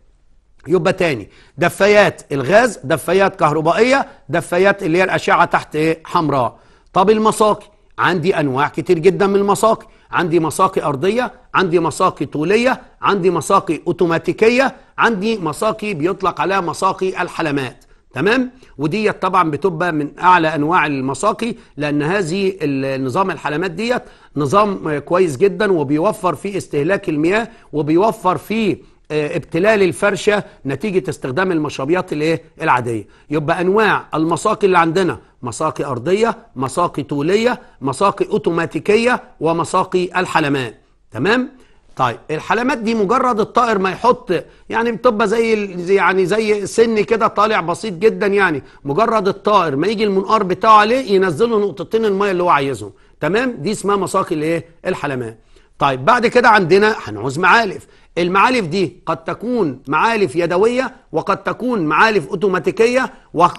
يبقى تاني دفايات الغاز دفايات كهربائية دفايات اللي هي الأشعة تحت إيه؟ حمراء طب المساقي عندي أنواع كتير جدا من المساقي عندي مساقي أرضية عندي مساقي طولية عندي مساقي أوتوماتيكية عندي مساقي بيطلق عليها مساقي الحلمات تمام وديت طبعا بتبقى من اعلى انواع المساقي لان هذه نظام الحلمات ديت نظام كويس جدا وبيوفر في استهلاك المياه وبيوفر في آه، ابتلال الفرشه نتيجه استخدام المشربيات الايه العاديه يبقى انواع المساقي اللي عندنا مساقي ارضيه مساقي طوليه مساقي اوتوماتيكيه ومساقي الحلمان تمام طيب الحلمات دي مجرد الطائر ما يحط يعني بتبقى زي يعني زي سن كده طالع بسيط جدا يعني مجرد الطائر ما يجي المنقار بتاعه عليه ينزله نقطتين الميه اللي هو عايزهم تمام دي اسمها مساقي الايه الحلمات طيب بعد كده عندنا هنعوز معالف المعالف دي قد تكون معالف يدوية وقد تكون معالف أوتوماتيكية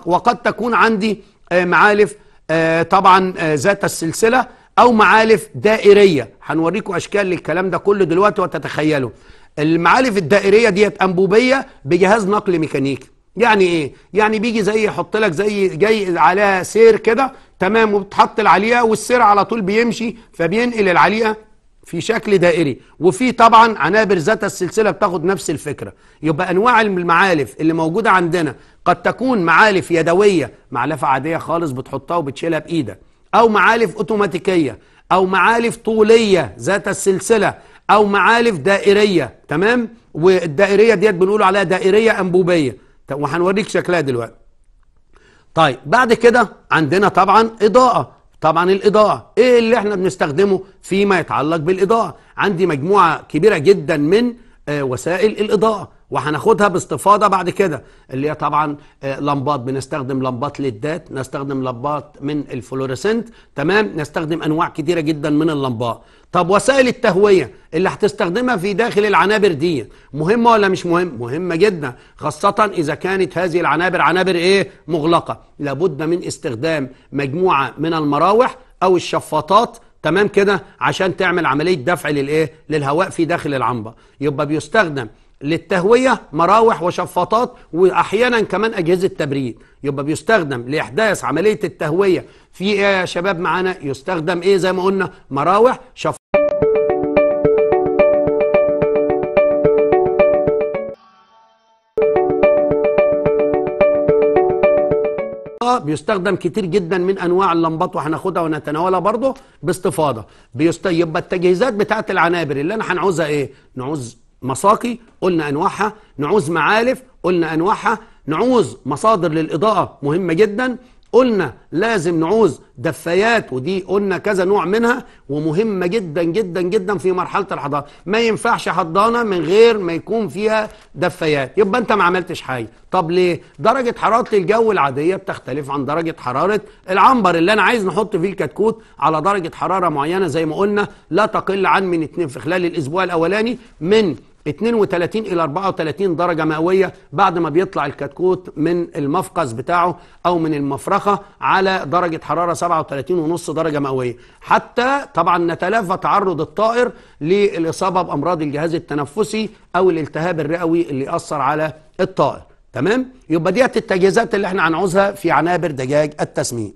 وقد تكون عندي آه، معالف آه، طبعا آه، ذات السلسلة أو معالف دائرية هنوريكم أشكال للكلام ده كله دلوقتي وتتخيله المعالف الدائرية ديت أنبوبية بجهاز نقل ميكانيكي يعني ايه يعني بيجي زي يحط لك زي جاي عليها سير كده تمام وبتحط العليقه والسير على طول بيمشي فبينقل العليقه في شكل دائري وفي طبعا عنابر ذات السلسله بتاخد نفس الفكره يبقى انواع المعالف اللي موجوده عندنا قد تكون معالف يدويه معلفه عاديه خالص بتحطها وبتشيلها بايدك او معالف اوتوماتيكيه او معالف طوليه ذات السلسله او معالف دائريه تمام والدائريه ديت بنقول عليها دائريه انبوبيه وهنوريك شكلها دلوقتي طيب بعد كده عندنا طبعا اضاءه طبعا الاضاءه ايه اللي احنا بنستخدمه فيما يتعلق بالاضاءه عندي مجموعه كبيره جدا من آه، وسائل الاضاءه وهناخدها باستفاضه بعد كده اللي هي طبعا آه، لمبات بنستخدم لمبات ليدات نستخدم لمبات من الفلوريسنت تمام نستخدم انواع كتيره جدا من اللمبات طب وسائل التهويه اللي هتستخدمها في داخل العنابر دي مهمه ولا مش مهم مهمه جدا خاصه اذا كانت هذه العنابر عنابر ايه مغلقه لابد من استخدام مجموعه من المراوح او الشفاطات تمام كده عشان تعمل عمليه دفع للايه للهواء في داخل العنبه يبقى بيستخدم للتهوية مراوح وشفاطات وأحيانا كمان أجهزة تبريد يبقى بيستخدم لإحداث عملية التهوية في إيه يا شباب معانا يستخدم إيه زي ما قلنا مراوح شفاطات بيستخدم كتير جدا من انواع اللمبات وهناخدها ونتناولها برضه باستفاضه بيست... يبقى التجهيزات بتاعت العنابر اللي انا هنعوزها ايه نعوز مساقي قلنا أنواعها نعوز معالف قلنا أنواعها نعوز مصادر للإضاءة مهمة جدا قلنا لازم نعوز دفايات ودي قلنا كذا نوع منها ومهمة جدا جدا جدا في مرحلة الحضانة ما ينفعش حضانة من غير ما يكون فيها دفايات يبقى انت ما عملتش حاجة طب ليه درجة حرارة الجو العادية بتختلف عن درجة حرارة العنبر اللي انا عايز نحط فيه الكتكوت على درجة حرارة معينة زي ما قلنا لا تقل عن من اتنين في خلال الاسبوع الاولاني من 32 إلى 34 درجة مئوية بعد ما بيطلع الكتكوت من المفقز بتاعه أو من المفرخة على درجة حرارة 37 ونص درجة مئوية حتى طبعا نتلافى تعرض الطائر للإصابة بأمراض الجهاز التنفسي أو الالتهاب الرئوي اللي أثر على الطائر تمام يبقى ديت التجهيزات اللي احنا هنعوزها في عنابر دجاج التسميد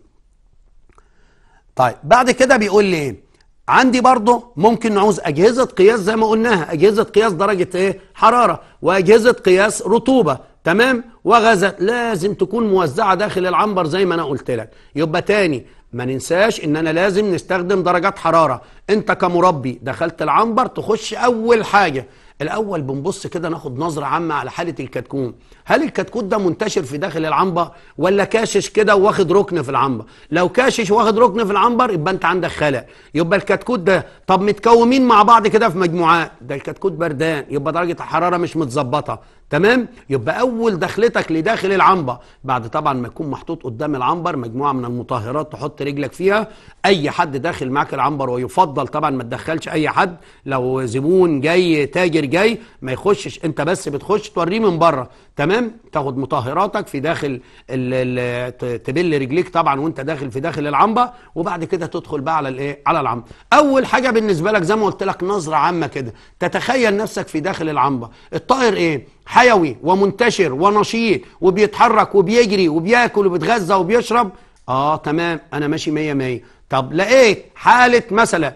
طيب بعد كده بيقول لي ايه عندي برضه ممكن نعوز أجهزة قياس زي ما قلناها أجهزة قياس درجة إيه؟ حرارة وأجهزة قياس رطوبة تمام وغازات لازم تكون موزعة داخل العنبر زي ما أنا قلت لك يبقى تاني ما ننساش ان انا لازم نستخدم درجات حرارة انت كمربي دخلت العنبر تخش اول حاجة الاول بنبص كده ناخد نظره عامه على حاله الكتكوت هل الكتكوت ده منتشر في داخل العنبر ولا كاشش كده واخد ركن في العنبر لو كاشش واخد ركن في العنبر يبقى انت عندك خلق يبقى الكتكوت ده طب متكومين مع بعض كده في مجموعات ده الكتكوت بردان يبقى درجه الحراره مش متظبطه تمام يبقى اول دخلتك لداخل العنبه بعد طبعا ما يكون محطوط قدام العنبر مجموعه من المطهرات تحط رجلك فيها اي حد داخل معاك العنبر ويفضل طبعا ما تدخلش اي حد لو زبون جاي تاجر جاي ما يخشش انت بس بتخش توريه من بره تمام تاخد مطهراتك في داخل تبل رجليك طبعا وانت داخل في داخل العنبه وبعد كده تدخل بقى على الايه على العنبه اول حاجه بالنسبه لك زي ما قلت لك نظره عامه كده تتخيل نفسك في داخل العنبه الطائر ايه حيوي ومنتشر ونشيط وبيتحرك وبيجري وبياكل وبيتغذى وبيشرب اه تمام انا ماشي 100 100 طب لقيت حاله مثلا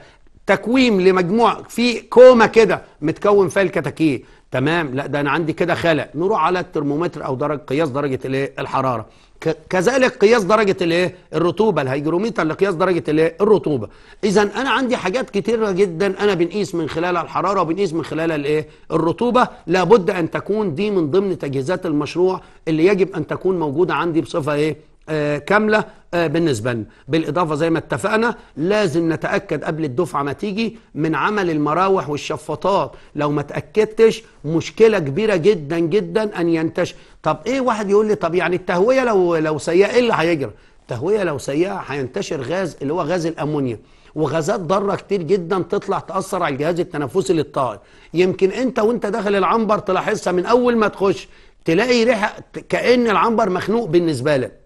تكويم لمجموع في كومه كده متكون فيها الكتاكيت تمام لا ده انا عندي كده خلق نروح على الترمومتر او درجه قياس درجه الايه الحراره كذلك قياس درجه الايه الرطوبه الهيجروميتر لقياس درجه الايه الرطوبه اذا انا عندي حاجات كتيره جدا انا بنقيس من خلالها الحراره وبنقيس من خلالها الايه الرطوبه لابد ان تكون دي من ضمن تجهيزات المشروع اللي يجب ان تكون موجوده عندي بصفه ايه آه، كامله آه، بالنسبه لنا بالاضافه زي ما اتفقنا لازم نتاكد قبل الدفعه ما تيجي من عمل المراوح والشفاطات لو ما تاكدتش مشكله كبيره جدا جدا ان ينتشر طب ايه واحد يقول لي طب يعني التهويه لو لو سيئه ايه اللي هيجرى التهويه لو سيئه هينتشر غاز اللي هو غاز الامونيا وغازات ضاره كتير جدا تطلع تاثر على الجهاز التنفسي للطائر يمكن انت وانت داخل العنبر تلاحظها من اول ما تخش تلاقي ريحه كان العنبر مخنوق بالنسبه لك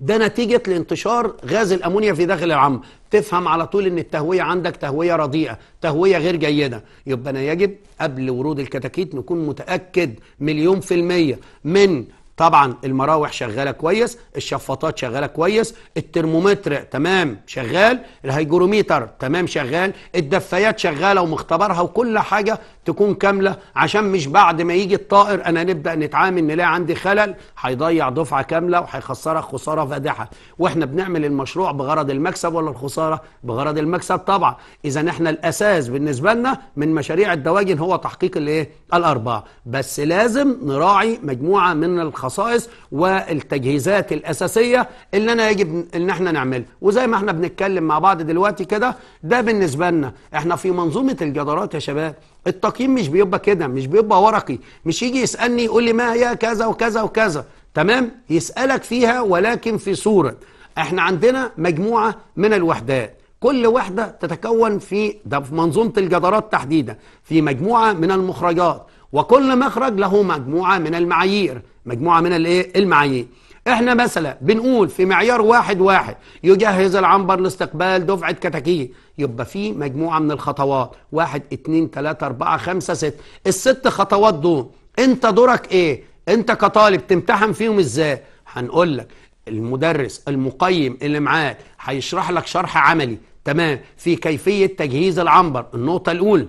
ده نتيجة لانتشار غاز الأمونيا في داخل العم تفهم على طول ان التهوية عندك تهوية رديئة تهوية غير جيدة يبقى أنا يجب قبل ورود الكتاكيت نكون متأكد مليون في المية من طبعا المراوح شغاله كويس الشفاطات شغاله كويس الترمومتر تمام شغال الهيجروميتر تمام شغال الدفايات شغاله ومختبرها وكل حاجه تكون كامله عشان مش بعد ما يجي الطائر انا نبدا نتعامل نلاقي عندي خلل هيضيع دفعه كامله وهيخسرك خساره فادحه واحنا بنعمل المشروع بغرض المكسب ولا الخساره بغرض المكسب طبعا اذا احنا الاساس بالنسبه لنا من مشاريع الدواجن هو تحقيق الايه الأربعة بس لازم نراعي مجموعه من الخصائص والتجهيزات الاساسيه اللي انا يجب ان احنا نعملها وزي ما احنا بنتكلم مع بعض دلوقتي كده ده بالنسبه لنا احنا في منظومه الجدارات يا شباب التقييم مش بيبقى كده مش بيبقى ورقي مش يجي يسالني يقول لي ما هي كذا وكذا وكذا تمام يسالك فيها ولكن في صوره احنا عندنا مجموعه من الوحدات كل وحده تتكون في ده في منظومه الجدارات تحديدا في مجموعه من المخرجات وكل مخرج له مجموعه من المعايير مجموعه من الايه المعايير احنا مثلا بنقول في معيار واحد واحد يجهز العنبر لاستقبال دفعة كتاكيت يبقى في مجموعة من الخطوات واحد اتنين تلاتة اربعة خمسة ست الست خطوات دول انت دورك ايه انت كطالب تمتحن فيهم ازاي هنقول لك المدرس المقيم اللي معاك هيشرح لك شرح عملي تمام في كيفية تجهيز العنبر النقطة الأولى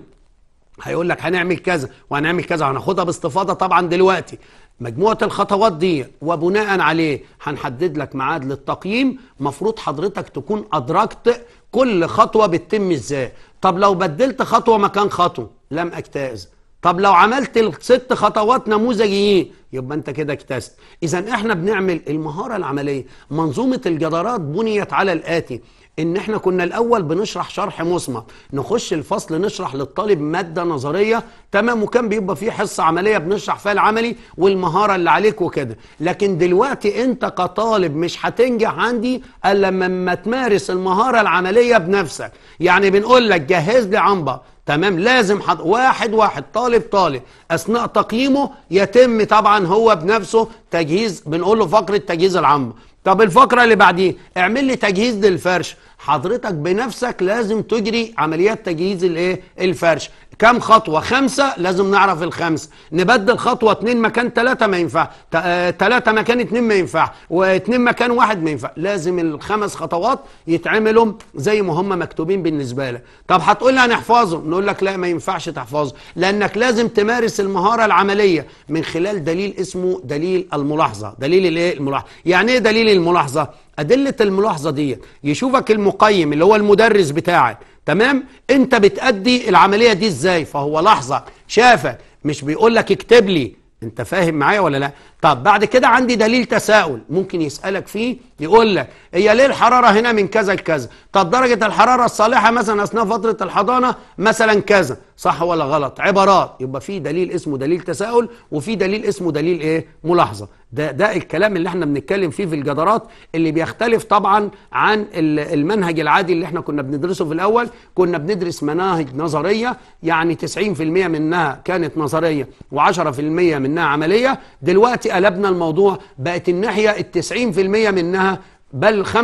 هيقول لك هنعمل كذا وهنعمل كذا هناخدها باستفاضه طبعا دلوقتي مجموعة الخطوات دي وبناء عليه هنحدد لك معاد للتقييم مفروض حضرتك تكون أدركت كل خطوة بتتم إزاي طب لو بدلت خطوة مكان خطوة لم أجتاز طب لو عملت الست خطوات نموذجيين يبقى انت كده اجتزت اذا احنا بنعمل المهاره العمليه منظومه الجدارات بنيت على الاتي ان احنا كنا الاول بنشرح شرح مصمم نخش الفصل نشرح للطالب ماده نظريه تمام وكان بيبقى فيه حصه عمليه بنشرح فيها العملي والمهاره اللي عليك وكده لكن دلوقتي انت كطالب مش هتنجح عندي الا لما تمارس المهاره العمليه بنفسك يعني بنقول لك جهز لي عنبر تمام لازم حد واحد واحد طالب طالب اثناء تقييمه يتم طبعا هو بنفسه تجهيز بنقول له فقره تجهيز العنبر طب الفقرة اللي بعديه اعمل لي تجهيز للفرش حضرتك بنفسك لازم تجري عمليات تجهيز الايه الفرش كام خطوه خمسه لازم نعرف الخمسه نبدل خطوه اتنين مكان تلاته ما ينفع آه، تلاته مكان اتنين ما ينفع واتنين مكان واحد ما ينفع لازم الخمس خطوات يتعملوا زي ما هم مكتوبين بالنسبه لك طب هتقول لي هنحفظهم نقول لك لا ما ينفعش تحفظه لانك لازم تمارس المهاره العمليه من خلال دليل اسمه دليل الملاحظه دليل الايه الملاحظه يعني ايه دليل الملاحظه ادله الملاحظه دي يشوفك المقيم اللي هو المدرس بتاعك تمام انت بتأدي العملية دي ازاي فهو لحظة شافك مش بيقول لك اكتب لي انت فاهم معايا ولا لا طب بعد كده عندي دليل تساؤل ممكن يسألك فيه يقول لك هي ليه الحرارة هنا من كذا لكذا طب درجة الحرارة الصالحة مثلا أثناء فترة الحضانة مثلا كذا صح ولا غلط عبارات يبقى في دليل اسمه دليل تساؤل وفي دليل اسمه دليل ايه ملاحظة ده ده الكلام اللي احنا بنتكلم فيه في الجدارات اللي بيختلف طبعا عن المنهج العادي اللي احنا كنا بندرسه في الاول كنا بندرس مناهج نظريه يعني 90% منها كانت نظريه و10% منها عمليه دلوقتي قلبنا الموضوع بقت الناحية التسعين في المية منها بل 95%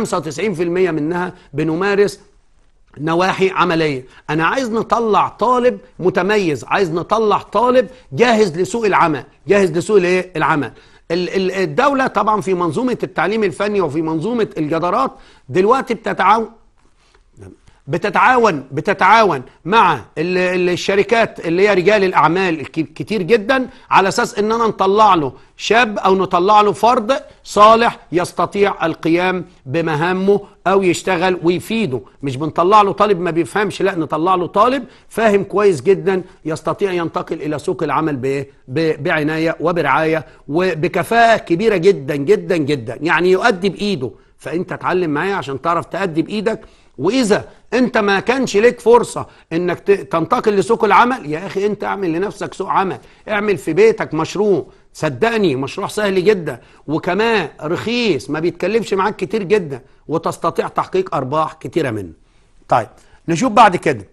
منها بنمارس نواحي عملية أنا عايز نطلع طالب متميز عايز نطلع طالب جاهز لسوق العمل جاهز لسوق الايه العمل الدولة طبعا في منظومة التعليم الفني وفي منظومة الجدارات دلوقتي بتتعاون بتتعاون بتتعاون مع الشركات اللي هي رجال الاعمال كتير جدا على اساس اننا نطلع له شاب او نطلع له فرد صالح يستطيع القيام بمهامه او يشتغل ويفيده مش بنطلع له طالب ما بيفهمش لا نطلع له طالب فاهم كويس جدا يستطيع ينتقل الى سوق العمل بايه بعنايه وبرعايه وبكفاءه كبيره جدا جدا جدا يعني يؤدي بايده فانت اتعلم معايا عشان تعرف تأدي بايدك واذا انت ما كانش ليك فرصه انك تنتقل لسوق العمل يا اخي انت اعمل لنفسك سوق عمل اعمل في بيتك مشروع صدقني مشروع سهل جدا وكمان رخيص ما بيتكلفش معاك كتير جدا وتستطيع تحقيق ارباح كتيره منه طيب نشوف بعد كده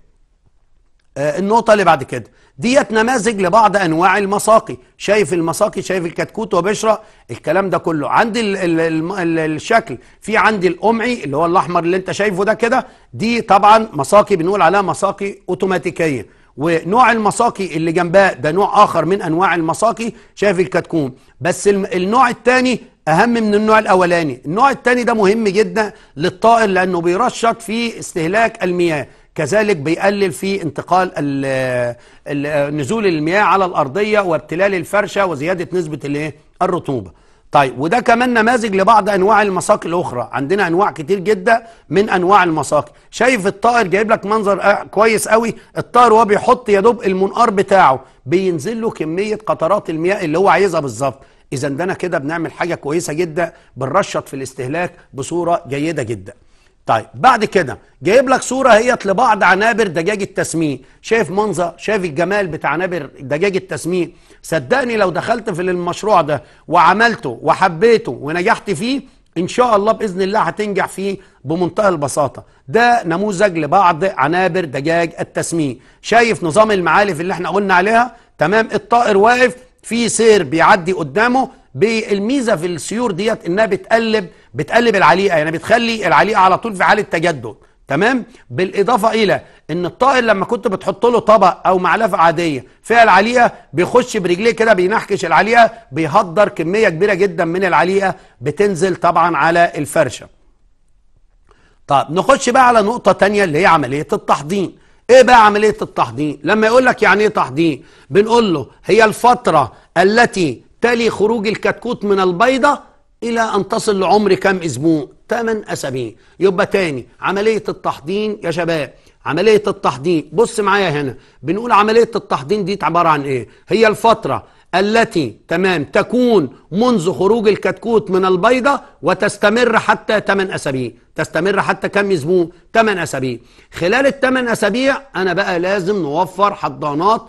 آه، النقطه اللي بعد كده ديت نماذج لبعض انواع المساقي شايف المساقي شايف الكتكوت وبشرة الكلام ده كله عندي الـ الـ الـ الـ الشكل في عندي القمعي اللي هو الاحمر اللي انت شايفه ده كده دي طبعا مساقي بنقول عليها مساقي اوتوماتيكيه ونوع المساقي اللي جنبها ده نوع اخر من انواع المساقي شايف الكتكون بس النوع الثاني اهم من النوع الاولاني النوع الثاني ده مهم جدا للطائر لانه بيرشط في استهلاك المياه كذلك بيقلل في انتقال نزول المياه على الأرضية وابتلال الفرشة وزيادة نسبة الايه الرطوبة طيب وده كمان نماذج لبعض انواع المساقي الاخرى عندنا انواع كتير جدا من انواع المساقي شايف الطائر جايب لك منظر آه، كويس قوي الطائر وهو بيحط يا دوب المنقار بتاعه بينزل له كميه قطرات المياه اللي هو عايزها بالظبط اذا ده انا كده بنعمل حاجه كويسه جدا بنرشط في الاستهلاك بصوره جيده جدا طيب بعد كده جايب لك صوره هيت لبعض عنابر دجاج التسميك شايف منظر شايف الجمال بتاع عنابر دجاج التسميك صدقني لو دخلت في المشروع ده وعملته وحبيته ونجحت فيه ان شاء الله باذن الله هتنجح فيه بمنتهى البساطه ده نموذج لبعض عنابر دجاج التسميك شايف نظام المعالف اللي احنا قلنا عليها تمام الطائر واقف في سير بيعدي قدامه بالميزه في السيور ديت انها بتقلب بتقلب العليقه يعني بتخلي العليقه على طول في حاله تجدد تمام بالاضافه الى ان الطائر لما كنت بتحط له طبق او معلفه عاديه فيها العليقه بيخش برجليه كده بينحكش العليقه بيهدر كميه كبيره جدا من العليقه بتنزل طبعا على الفرشه طب نخش بقى على نقطه تانية اللي هي عمليه التحضين ايه بقى عمليه التحضين لما يقول لك يعني ايه تحضين بنقول له هي الفتره التي تلي خروج الكتكوت من البيضه إلى أن تصل لعمر كم أسبوع؟ 8 أسابيع يبقى تاني عملية التحضين يا شباب عملية التحضين بص معايا هنا بنقول عملية التحضين دي عبارة عن إيه؟ هي الفترة التي تمام تكون منذ خروج الكتكوت من البيضة وتستمر حتى 8 أسابيع تستمر حتى كم أسبوع؟ 8 أسابيع خلال ال 8 أسابيع أنا بقى لازم نوفر حضانات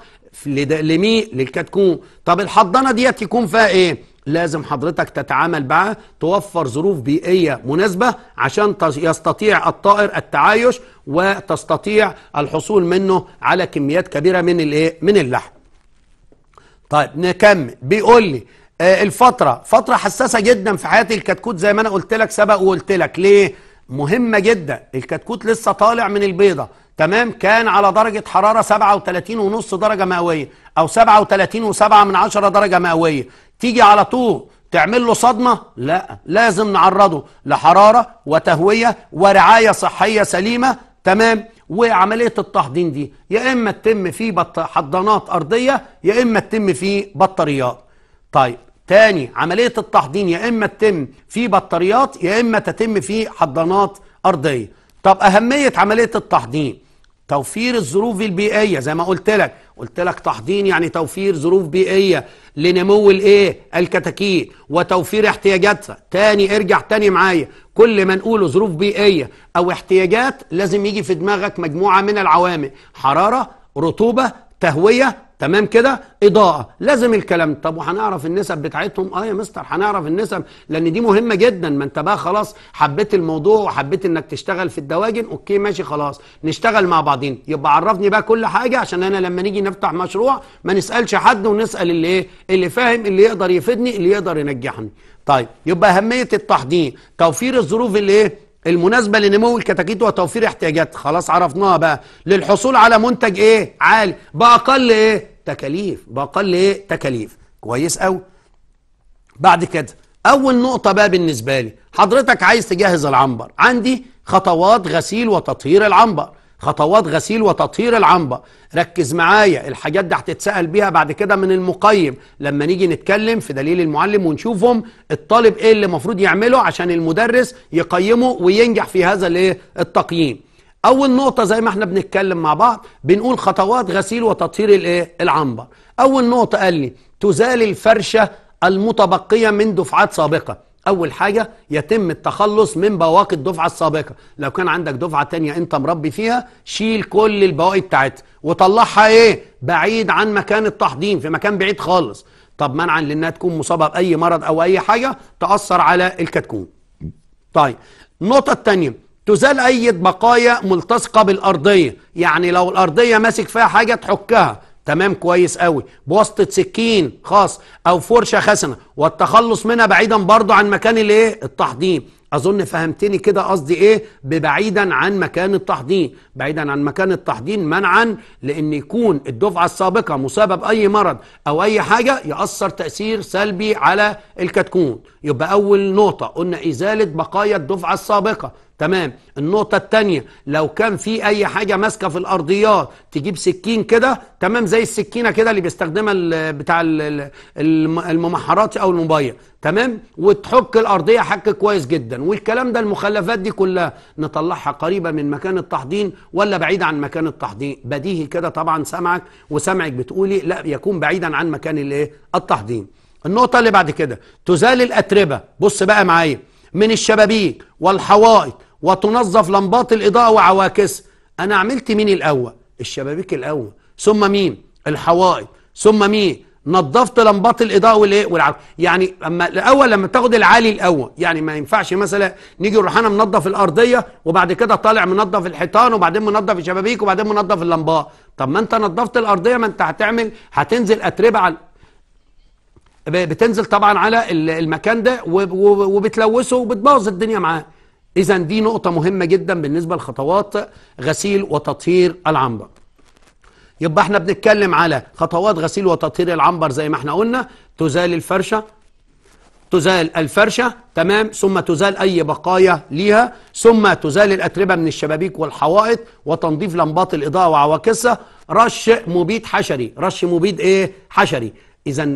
لمين؟ للكتكوت طب الحضانة ديت يكون فيها إيه؟ لازم حضرتك تتعامل معاه توفر ظروف بيئية مناسبة عشان يستطيع الطائر التعايش وتستطيع الحصول منه على كميات كبيرة من الايه من اللحم طيب نكمل بيقول لي آه الفترة فترة حساسة جدا في حياة الكتكوت زي ما انا قلت لك سبق وقلت لك ليه مهمة جدا الكتكوت لسه طالع من البيضة تمام كان على درجة حرارة 37.5 درجة مئوية أو 37.7 من عشرة درجة مئوية تيجي على طول تعمل له صدمة لا لازم نعرضه لحرارة وتهوية ورعاية صحية سليمة تمام وعملية التحضين دي يا إما تتم في حضانات أرضية يا إما تتم في بطاريات طيب تاني عملية التحضين يا إما تتم في بطاريات يا إما تتم في حضانات أرضية طب أهمية عملية التحضين توفير الظروف البيئيه زي ما قلت لك قلت لك تحضين يعني توفير ظروف بيئيه لنمو الايه الكتاكيت وتوفير احتياجاتها تاني ارجع تاني معايا كل ما نقوله ظروف بيئيه او احتياجات لازم يجي في دماغك مجموعه من العوامل حراره رطوبه تهويه تمام كده اضاءه لازم الكلام طب وهنعرف النسب بتاعتهم اه يا مستر هنعرف النسب لان دي مهمه جدا ما انت بقى خلاص حبيت الموضوع وحبيت انك تشتغل في الدواجن اوكي ماشي خلاص نشتغل مع بعضين يبقى عرفني بقى كل حاجه عشان انا لما نيجي نفتح مشروع ما نسالش حد ونسال اللي ايه اللي فاهم اللي يقدر يفيدني اللي يقدر ينجحني طيب يبقى اهميه التحضير توفير الظروف اللي ايه المناسبة لنمو الكتاكيت وتوفير احتياجات خلاص عرفناها بقى للحصول على منتج ايه عالي بأقل ايه تكاليف بأقل ايه تكاليف كويس او بعد كده اول نقطة بقى بالنسبة لي حضرتك عايز تجهز العنبر عندي خطوات غسيل وتطهير العنبر خطوات غسيل وتطهير العنبة ركز معايا الحاجات دي هتتسأل بيها بعد كده من المقيم لما نيجي نتكلم في دليل المعلم ونشوفهم الطالب ايه اللي المفروض يعمله عشان المدرس يقيمه وينجح في هذا الايه التقييم اول نقطه زي ما احنا بنتكلم مع بعض بنقول خطوات غسيل وتطهير الايه العنبر اول نقطه قال لي تزال الفرشه المتبقيه من دفعات سابقه اول حاجه يتم التخلص من بواقي الدفعه السابقه لو كان عندك دفعه تانية انت مربي فيها شيل كل البواقي بتاعتها وطلعها ايه بعيد عن مكان التحضين في مكان بعيد خالص طب منعا لانها تكون مصابه باي مرض او اي حاجه تاثر على الكتكون طيب النقطه الثانيه تزال اي بقايا ملتصقه بالارضيه يعني لو الارضيه ماسك فيها حاجه تحكها تمام كويس قوي بواسطه سكين خاص او فرشه خسنة والتخلص منها بعيدا برضو عن مكان الايه التحضين اظن فهمتني كده قصدي ايه ببعيدا عن مكان التحضين بعيدا عن مكان التحضين منعا لان يكون الدفعه السابقه مصابه باي مرض او اي حاجه ياثر تاثير سلبي على الكتكون يبقى اول نقطه قلنا ازاله بقايا الدفعه السابقه تمام النقطة التانية لو كان في أي حاجة ماسكة في الأرضيات تجيب سكين كده تمام زي السكينة كده اللي بيستخدمها بتاع الممحرات أو الموبايل تمام وتحك الأرضية حك كويس جدا والكلام ده المخلفات دي كلها نطلعها قريبة من مكان التحضين ولا بعيد عن مكان التحضين بديهي كده طبعا سمعك وسمعك بتقولي لا يكون بعيدا عن مكان الايه النقطة اللي بعد كده تزال الأتربة بص بقى معايا من الشبابيك والحوائط وتنظف لمبات الإضاءة وعواكسها أنا عملت مين الأول الشبابيك الأول ثم مين الحوائط ثم مين نظفت لمبات الاضاءه والايه والعب يعني اما الاول لما تاخد العالي الاول يعني ما ينفعش مثلا نيجي نروح انا منظف الارضيه وبعد كده طالع منظف الحيطان وبعدين منظف الشبابيك وبعدين منظف اللمبات طب ما انت نظفت الارضيه ما انت هتعمل هتنزل اتربه على بتنزل طبعا على المكان ده وبتلوثه وبتبوظ الدنيا معاه إذا دي نقطة مهمة جدا بالنسبة لخطوات غسيل وتطهير العنبر يبقى احنا بنتكلم على خطوات غسيل وتطهير العنبر زي ما احنا قلنا تزال الفرشة تزال الفرشة تمام ثم تزال أي بقايا ليها ثم تزال الأتربة من الشبابيك والحوائط وتنظيف لمبات الإضاءة وعواكسها رش مبيد حشري رش مبيد إيه حشري إذا